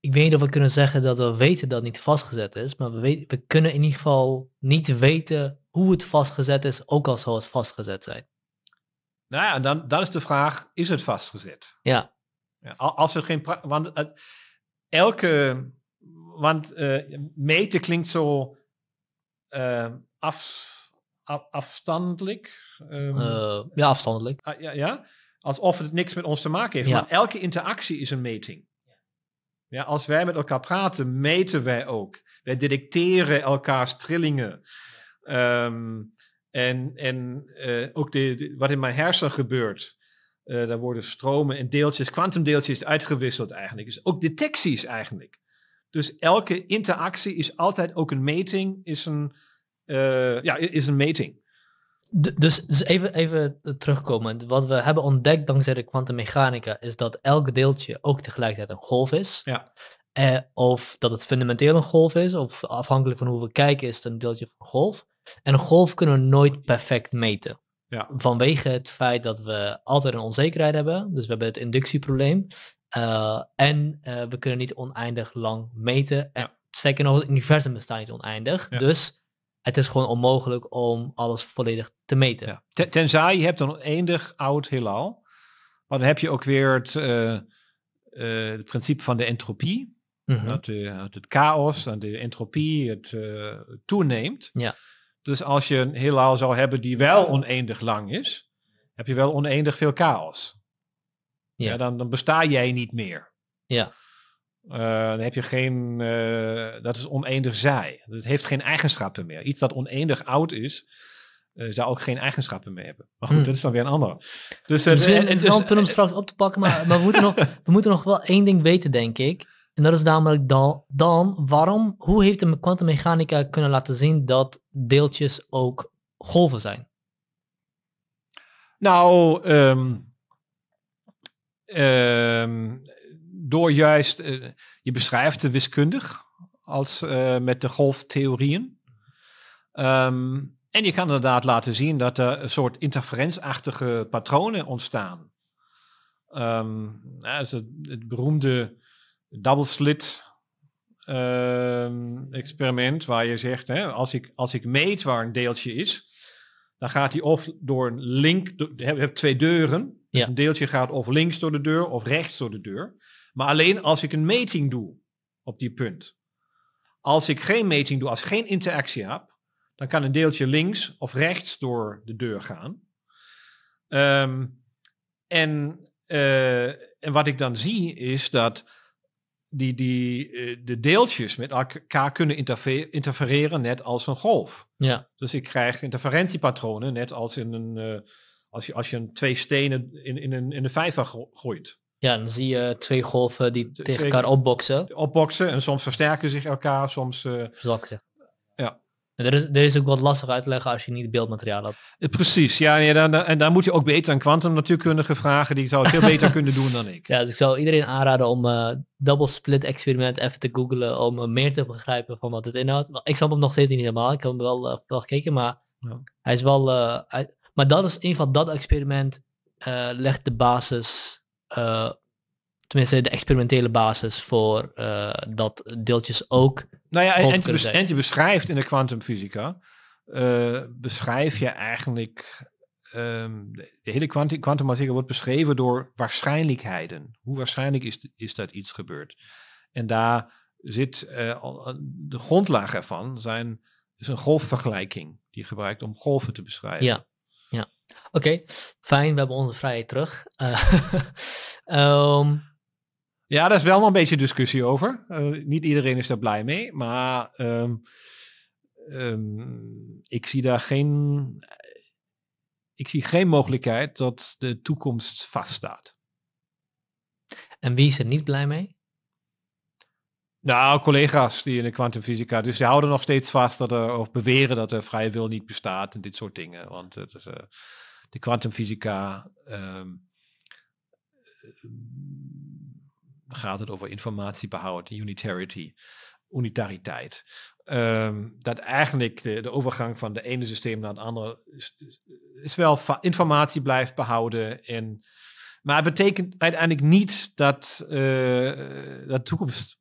ik weet niet of we kunnen zeggen dat we weten dat niet vastgezet is, maar we, we kunnen in ieder geval niet weten hoe het vastgezet is, ook al zou het vastgezet zijn. Nou ja, dan, dan is de vraag, is het vastgezet? Ja. ja als er geen... Want elke... Want meten klinkt zo af afstandelijk. Ehm, eh, ja, afstandelijk. Ah, ja, ja, alsof het niks met ons te maken heeft. Ja. Maar elke interactie is een meting. Ja, als wij met elkaar praten, meten wij ook. Wij detecteren elkaars trillingen. Ehm, en en eh, ook de, wat in mijn hersen gebeurt. Eh, daar worden stromen en deeltjes, kwantumdeeltjes uitgewisseld eigenlijk. Is dus ook detecties eigenlijk. Dus elke interactie is altijd ook een meting, is een, uh, ja, is een meting. Dus, dus, even, even terugkomen. Wat we hebben ontdekt dankzij de kwantummechanica is dat elk deeltje ook tegelijkertijd een golf is. Ja. Eh, of dat het fundamenteel een golf is, of afhankelijk van hoe we kijken is het een deeltje van een golf. En een golf kunnen we nooit perfect meten. Ja. Vanwege het feit dat we altijd een onzekerheid hebben. Dus we hebben het inductieprobleem. Uh, en eh, we kunnen niet oneindig lang meten. En zeker Second, het universum bestaat niet oneindig. Dus het is gewoon onmogelijk om alles volledig te meten. Ja. tenzij je hebt een oneindig oud heelal. Maar dan heb je ook weer het, eh, eh, het principe van de entropie. Mhm. Eh, dat, het chaos en de entropie het toeneemt. Ja. Dus als je een heelal zou hebben die wel oneindig lang is, heb je wel oneindig veel chaos. Ja. ja dan, dan besta jij niet meer. Ja. Eh, dan heb je geen, eh, dat is oneindig zij. Het heeft geen eigenschappen meer. Iets dat oneindig oud is, eh, zou ook geen eigenschappen meer hebben. Maar goed, hmm. dat is dan weer een ander. Dus, het is een interessant punt om straks op te pakken, maar, maar we, moeten nog, [laughs] we moeten nog wel één ding weten, denk ik. En dat is namelijk dan, dan waarom, hoe heeft de kwantummechanica kunnen laten zien dat deeltjes ook golven zijn? Nou, um, door juist, eh, je beschrijft de wiskundig als eh, met de golftheorieën. Ehm, en je kan inderdaad laten zien dat er een soort interferensachtige patronen ontstaan. Um, het, beroemde double slit ehm, experiment waar je zegt, hè, als, ik, als ik meet waar een deeltje is, dan gaat hij of door een link, je hebt twee deuren, dus ja. een deeltje gaat of links door de deur of rechts door de deur. Maar alleen als ik een meting doe op die punt. Als ik geen meting doe, als ik geen interactie heb, dan kan een deeltje links of rechts door de deur gaan. Ehm, en, eh, en wat ik dan zie is dat die, die, eh, de deeltjes met elkaar kunnen interfereren net als een golf. Ja. Dus ik krijg interferentiepatronen net als in een... Eh, als je, als je een twee stenen in, in, een, in een vijver gooit. Ja, dan zie je twee golven die tegen elkaar opboksen. Opboksen en soms versterken zich elkaar, soms... Uh, eh, Verzwakken zich. Ja. Er is, er is ook wat lastig uit te leggen als je niet beeldmateriaal hebt. Eh, precies, ja, nee, dan, en daar moet je ook beter aan kwantum natuurkundige vragen. Die zou het veel beter [laughs] kunnen doen dan ik. Ja, dus ik zou iedereen aanraden om uh, double split experiment even te googlen om meer te begrijpen van wat het inhoudt. Ik snap hem nog steeds niet helemaal. Ik heb hem wel, wel gekeken, maar hij is wel. Hij, maar dat is in ieder geval dat experiment legt de basis eh, tenminste de experimentele basis voor eh, dat deeltjes ook. Nou ja, en, je, je beschrijft in de kwantumfysica, uh, beschrijf je eigenlijk, ehm, de hele kwantumfysica wordt beschreven door waarschijnlijkheden. Hoe waarschijnlijk is, is dat iets gebeurd? En daar zit de grondlaag ervan zijn is een golfvergelijking die je gebruikt om golven te beschrijven. Ja. Oké, fijn, we hebben onze vrijheid terug. Eh, [laughs] ehm, ja, daar is wel nog een beetje discussie over. Eh, niet iedereen is daar blij mee, maar ehm, ehm, ik zie daar geen, ik zie geen mogelijkheid dat de toekomst vaststaat. En wie is er niet blij mee? Nou, collega's die in de kwantumfysica, dus ze houden nog steeds vast dat er, of beweren dat er vrije wil niet bestaat en dit soort dingen. Want het is, eh, de kwantumfysica ehm, eh, gaat het over informatiebehoud, unitarity, unitariteit. Ehm, dat eigenlijk de, de, overgang van de ene systeem naar het andere is, wel informatie blijft behouden en maar het betekent uiteindelijk niet dat, uh, dat toekomst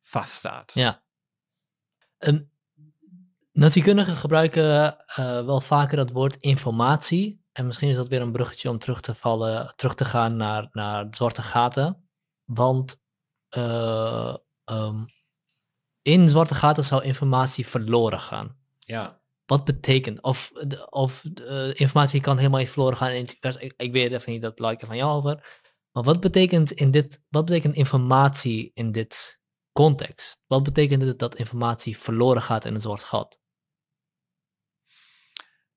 vaststaat. Ja. En natuurkundigen gebruiken eh, wel vaker dat woord informatie en misschien is dat weer een bruggetje om terug te vallen, terug te gaan naar, naar zwarte gaten. Want eh, ehm, in zwarte gaten zou informatie verloren gaan. Ja. Wat betekent, of, of eh, informatie kan helemaal niet verloren gaan. In ik, ik weet even niet, dat like van jou over. Maar wat betekent, in dit, wat betekent informatie in dit context? Wat betekent het dat informatie verloren gaat in een zwart gat?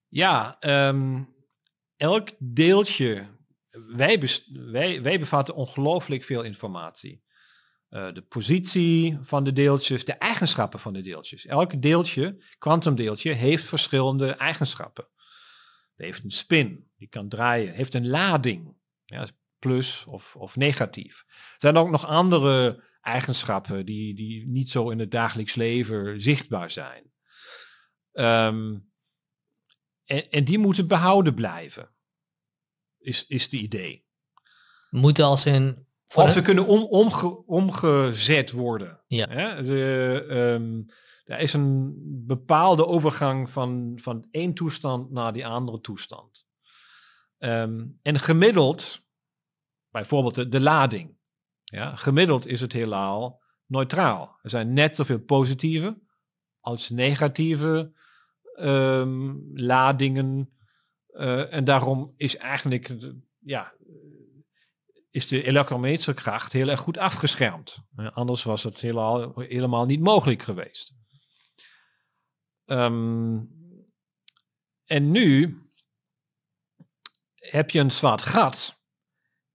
Ja, ehm, elk deeltje, wij, wij, bevatten ongelooflijk veel informatie. Eh, de positie van de deeltjes, de eigenschappen van de deeltjes. Elk deeltje, kwantumdeeltje, heeft verschillende eigenschappen. Het heeft een spin, die kan draaien, heeft een lading, ja, plus of, of negatief. Er zijn ook nog andere eigenschappen die, die niet zo in het dagelijks leven zichtbaar zijn. Um, en, en die moeten behouden blijven. Is, is de idee. Moeten als een of ze kunnen om, omgezet worden. Ja. Hè? er ehm, is een bepaalde overgang van, van één toestand naar die andere toestand. Ehm, en gemiddeld, bijvoorbeeld de, de, lading. Ja, gemiddeld is het heelal neutraal. Er zijn net zoveel positieve als negatieve Ehm, ladingen. Eh, en daarom is eigenlijk ja, eh, is de elektrometerkracht heel erg goed afgeschermd. anders was het helemaal, helemaal niet mogelijk geweest. Ehm, en nu heb je een zwart gat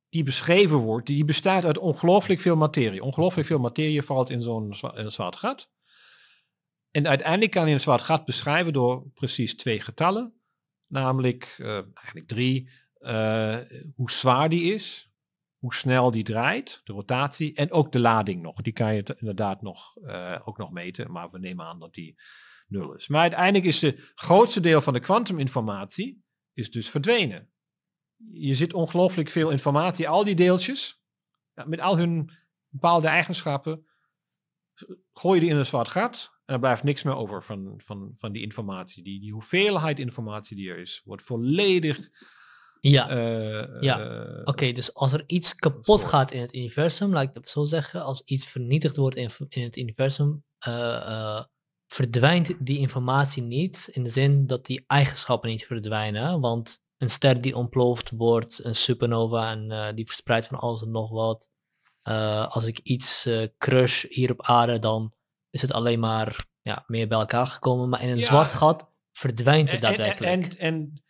die beschreven wordt, die bestaat uit ongelooflijk veel materie. Ongelooflijk veel materie valt in zo'n zwart gat. En uiteindelijk kan je een zwart gat beschrijven door precies twee getallen, namelijk eh, eigenlijk drie, eh, hoe zwaar die is, hoe snel die draait, de rotatie en ook de lading nog. Die kan je inderdaad nog, eh, ook nog meten, maar we nemen aan dat die nul is. Maar uiteindelijk is het de grootste deel van de kwantuminformatie is dus verdwenen. Je zit ongelooflijk veel informatie, al die deeltjes, met al hun bepaalde eigenschappen, gooi je die in een zwart gat, en er blijft niks meer over van, van, van die informatie. Die, die hoeveelheid informatie die er is, wordt volledig. Ja, eh, ja. Eh, oké, dus als er iets kapot gaat in het universum, laat ik dat zo zeggen, als iets vernietigd wordt in, in het universum, eh, verdwijnt die informatie niet in de zin dat die eigenschappen niet verdwijnen, want een ster die ontploft wordt, een supernova en die verspreidt van alles en nog wat. als ik iets crush hier op aarde, dan is het alleen maar ja, meer bij elkaar gekomen. Maar in een zwart gat verdwijnt het daadwerkelijk. En, en,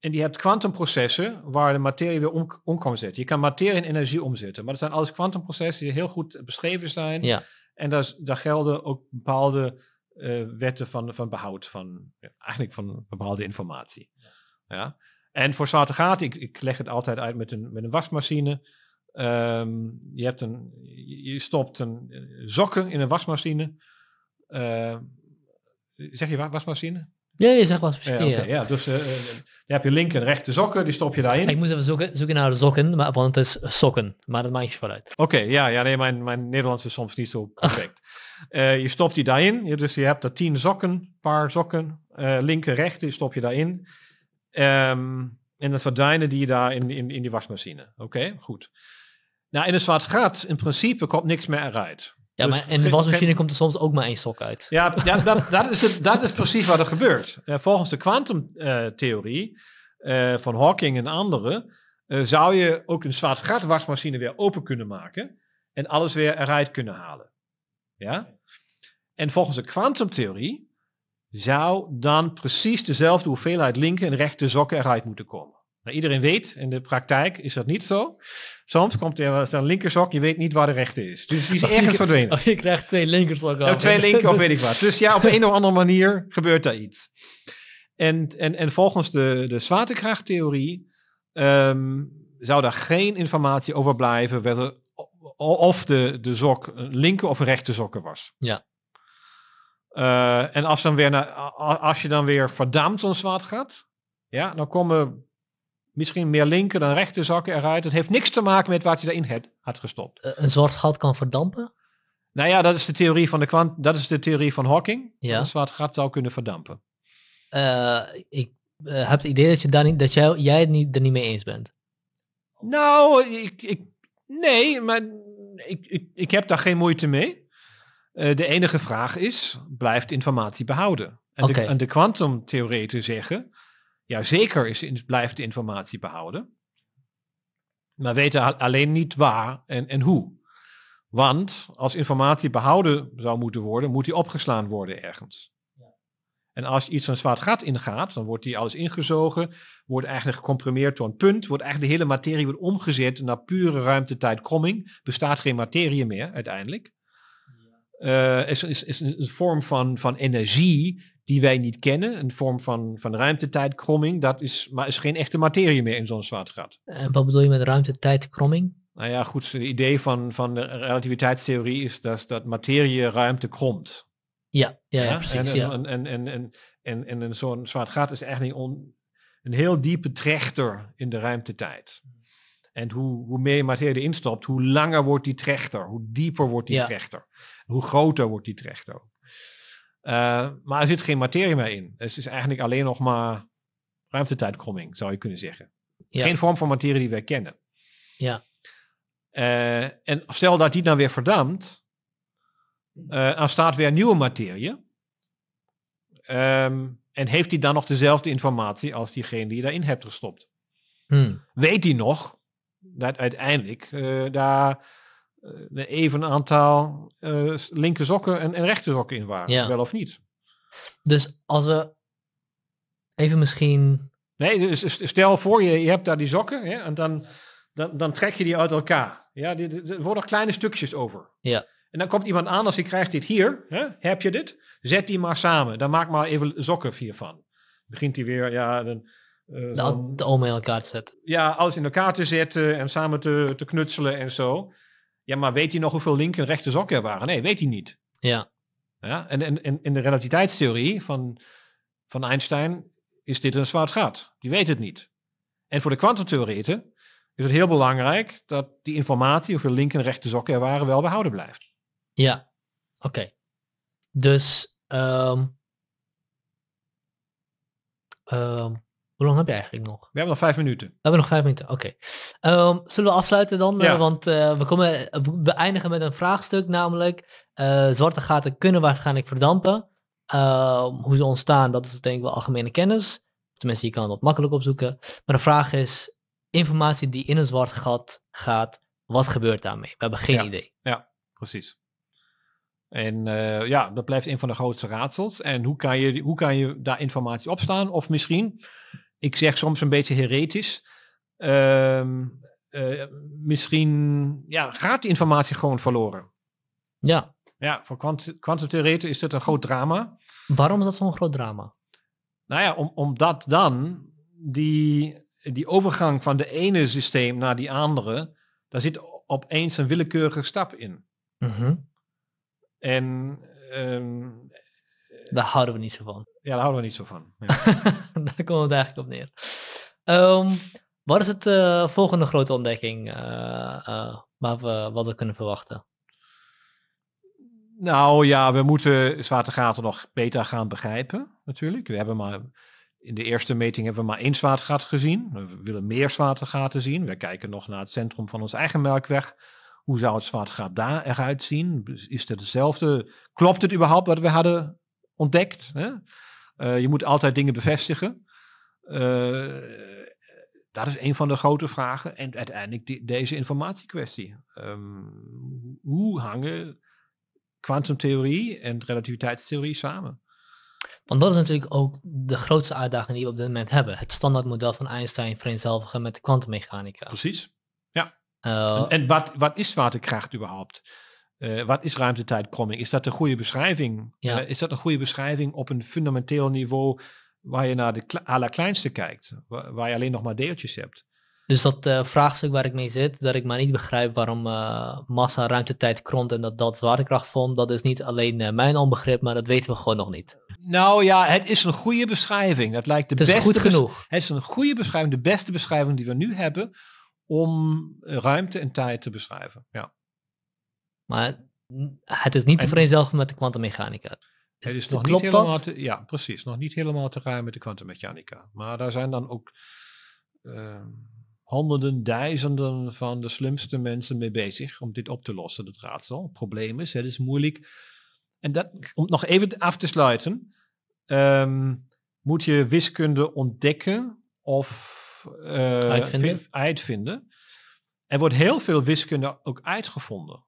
en, je hebt kwantumprocessen waar de materie weer om, om kan zetten. Je kan materie in energie omzetten. Maar dat zijn alles kwantumprocessen die heel goed beschreven zijn. Ja. En daar, daar gelden ook bepaalde eh, wetten van, van behoud van eigenlijk van bepaalde informatie. Ja. ja. En voor zwarte gaten, ik, ik leg het altijd uit met een, met een wasmachine. Ehm, je, hebt een, je stopt een sokken eh, in een wasmachine. Ehm, zeg je wasmachine? Ja, je zegt wasmachine. Ja, okay, ja. dus uh, dan je linker en rechter sokken, die stop je daarin. Ik moest even zoeken, zoeken naar sokken, maar, want het is sokken, maar dat maakt je vooruit. Oké, ja, ja, nee, mijn, mijn Nederlands is soms niet zo ah. perfect. je stopt die daarin, dus je hebt er tien sokken, paar sokken, linker, rechter, die stop je daarin. Um, en dat verdwijnen die je daar in, in, in die wasmachine. Oké, goed. Nou, in een zwart gat, in principe komt niks meer eruit. Ja, dus maar in de wasmachine komt er soms ook maar één sok uit. [laughs] Ja, dat, dat, is het, dat is precies wat er gebeurt. Eh, volgens de kwantumtheorie uh, van Hawking en anderen eh, zou je ook een zwart gat wasmachine weer open kunnen maken en alles weer eruit kunnen halen. Ja? En volgens de kwantumtheorie zou dan precies dezelfde hoeveelheid linker en rechte sokken eruit moeten komen. Nou, iedereen weet, in de praktijk is dat niet zo. Soms komt er een linkerzok, je weet niet waar de rechter is. Dus die is [laughs] ergens verdwenen. Oh, je krijgt twee linkerzokken. twee linker of [laughs] weet ik wat. Dus ja, op een of andere manier gebeurt daar iets. En, en, en volgens de, de zwaartekrachttheorie ehm, zou daar geen informatie over blijven of de, de zok een linker of een rechter was. Ja. Eh, en als, dan weer als je dan weer verdampt zo'n zwaard gaat, ja, dan komen misschien meer linker dan rechter zakken eruit. Het heeft niks te maken met wat je daarin had gestopt. Eh, een zwart gat kan verdampen? Nou ja, dat is de theorie van de kwant, dat is de theorie van Hawking. Ja. een zwart gat zou kunnen verdampen. Uh, ik eh, heb het idee dat je daar niet, dat jij, jij het niet, er niet mee eens bent. Nou, ik, ik nee, maar ik, ik, ik heb daar geen moeite mee. de enige vraag is, blijft informatie behouden? En de, kwantumtheorie te zeggen, ja, zeker is, blijft de informatie behouden. Maar weten alleen niet waar en, en hoe. Want als informatie behouden zou moeten worden, moet die opgeslaan worden ergens. En als iets een zwart gat ingaat, dan wordt die alles ingezogen, wordt eigenlijk gecomprimeerd door een punt, wordt eigenlijk de hele materie wordt omgezet naar pure ruimte-tijd-kromming, bestaat geen materie meer uiteindelijk. Eh, is, is, is, een vorm van, van energie die wij niet kennen, een vorm van, van ruimtetijdkromming, dat is, maar is geen echte materie meer in zo'n zwart gat. En eh, wat bedoel je met ruimtetijdkromming? Nou ja, goed, het idee van, van de relativiteitstheorie is dat, dat materie ruimte kromt. Ja, ja, precies. En, en, en, en, en, en, en, zo'n zwart gat is eigenlijk on, een heel diepe trechter in de ruimtetijd. En hoe, hoe meer materie erin stopt, hoe langer wordt die trechter, hoe dieper wordt die trechter, hoe groter wordt die trechter. Eh, maar er zit geen materie meer in. Dus het is eigenlijk alleen nog maar ruimtetijdkromming, zou je kunnen zeggen. Geen vorm van materie die wij kennen. Ja. Eh, en stel dat die dan weer verdampt, uh, dan staat weer nieuwe materie. Ehm, en heeft die dan nog dezelfde informatie als diegene die je daarin hebt gestopt? Hmm. Weet hij nog dat uiteindelijk daar eh, een even aantal uh, linker sokken en, en rechter sokken in waren. Ja. Wel of niet. Dus als we even misschien... Nee, dus, dus, dus stel voor je, je hebt daar die sokken en dan, dan, dan trek je die uit elkaar. Ja, die, er worden kleine stukjes over. Ja. En dan komt iemand aan als hij krijgt dit hier. Hè, heb je dit? Zet die maar samen. Dan maak maar even sokken hiervan. Begint hij weer, ja, dan, eh, de, de in elkaar te zetten. Ja, alles in elkaar te zetten en samen te, te knutselen en zo. Ja, maar weet hij nog hoeveel linker rechter sokken er waren? Nee, weet hij niet. Ja. ja en, en, in de relativiteitstheorie van, van Einstein is dit een zwart gat. Die weet het niet. En voor de kwantumtheoreten is het heel belangrijk dat die informatie over linker en rechter sokken er waren wel behouden blijft. Ja, oké. Dus um, hoe lang heb je eigenlijk nog? We hebben nog vijf minuten. We hebben nog vijf minuten, oké. Ehm, zullen we afsluiten dan? want eh, we, komen, we eindigen met een vraagstuk, namelijk eh, zwarte gaten kunnen waarschijnlijk verdampen. Ehm, hoe ze ontstaan, dat is denk ik wel algemene kennis. Tenminste, je kan dat makkelijk opzoeken. Maar de vraag is, informatie die in een zwart gat gaat, wat gebeurt daarmee? We hebben geen idee. Ja, precies. En eh, ja, dat blijft een van de grootste raadsels. En hoe kan je, hoe kan je daar informatie opstaan, Of misschien ik zeg soms een beetje heretisch. Ehm, eh, misschien ja, gaat die informatie gewoon verloren. Ja. Ja, voor kwantumtheoreten is dat een groot drama. Waarom is dat zo'n groot drama? Nou ja, om, omdat dan die, die overgang van de ene systeem naar die andere, daar zit opeens een willekeurige stap in. Mm En ehm, daar houden we niet zo van. Ja, daar houden we niet zo van. [laughs] daar komen we het eigenlijk op neer. Ehm, wat is het uh, volgende grote ontdekking uh, we, wat we kunnen verwachten? Nou ja, we moeten zwaartegaten nog beter gaan begrijpen natuurlijk. We hebben maar in de eerste meting hebben we maar één zwaartegat gezien. We willen meer zwaartegaten zien. We kijken nog naar het centrum van ons eigen melkweg. Hoe zou het zwaartegat daar eruit zien? Is het hetzelfde? Klopt het überhaupt wat we hadden ontdekt. Hè? Eh, je moet altijd dingen bevestigen. Eh, dat is een van de grote vragen. En uiteindelijk deze informatiekwestie. Um, hoe hangen kwantumtheorie en relativiteitstheorie samen? Want dat is natuurlijk ook de grootste uitdaging die we op dit moment hebben. Het standaardmodel van Einstein vereenzelvigen met de kwantummechanica. Precies. Ja. Ehm. en, en wat, wat is zwaartekracht überhaupt? Eh, wat is ruimtetijdkromming? Is dat een goede beschrijving? Ja. Eh, is dat een goede beschrijving op een fundamenteel niveau waar je naar de allerkleinste kijkt, waar, je alleen nog maar deeltjes hebt? Dus dat eh, vraagstuk waar ik mee zit, dat ik maar niet begrijp waarom massa ruimtetijd kromt en dat dat zwaartekracht vormt, dat is niet alleen mijn onbegrip, maar dat weten we gewoon nog niet. Nou ja, het is een goede beschrijving. Dat lijkt de beste goed genoeg. Het is een goede beschrijving, de beste beschrijving die we nu hebben om ruimte en tijd te beschrijven. Ja. Maar het is niet te vereenzelvigen met de kwantummechanica. Het is nog niet helemaal Te, ja, precies. Nog niet helemaal te ruim met de kwantummechanica. Maar daar zijn dan ook ehm, honderden, duizenden van de slimste mensen mee bezig om dit op te lossen, dat raadsel. Het probleem is, het is moeilijk. En dat, om nog even af te sluiten, ehm, moet je wiskunde ontdekken of eh, uitvinden. Er wordt heel veel wiskunde ook uitgevonden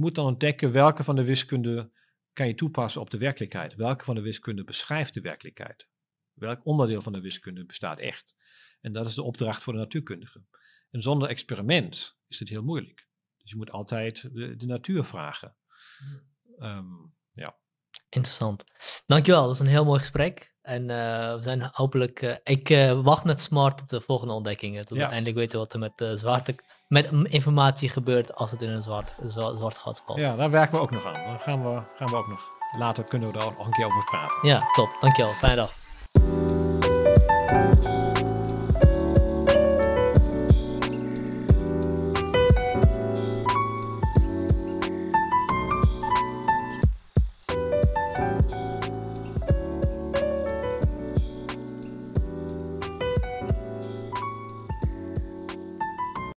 moet dan ontdekken welke van de wiskunde kan je toepassen op de werkelijkheid. Welke van de wiskunde beschrijft de werkelijkheid? Welk onderdeel van de wiskunde bestaat echt? En dat is de opdracht voor de natuurkundige. En zonder experiment is het heel moeilijk. Dus je moet altijd de, natuur vragen. Hmm. Ehm, ja. Interessant. Dankjewel, dat is een heel mooi gesprek. En eh, we zijn hopelijk. Eh, ik eh, wacht met smart op de volgende ontdekkingen. Tot we eindelijk weten wat er met zwaartekracht met informatie gebeurt als het in een zwart, zwart gat valt. Ja, daar werken we ook nog aan. Daar gaan we, gaan we ook nog later kunnen we daar nog een keer over praten. Ja, top. Dankjewel. Fijne dag.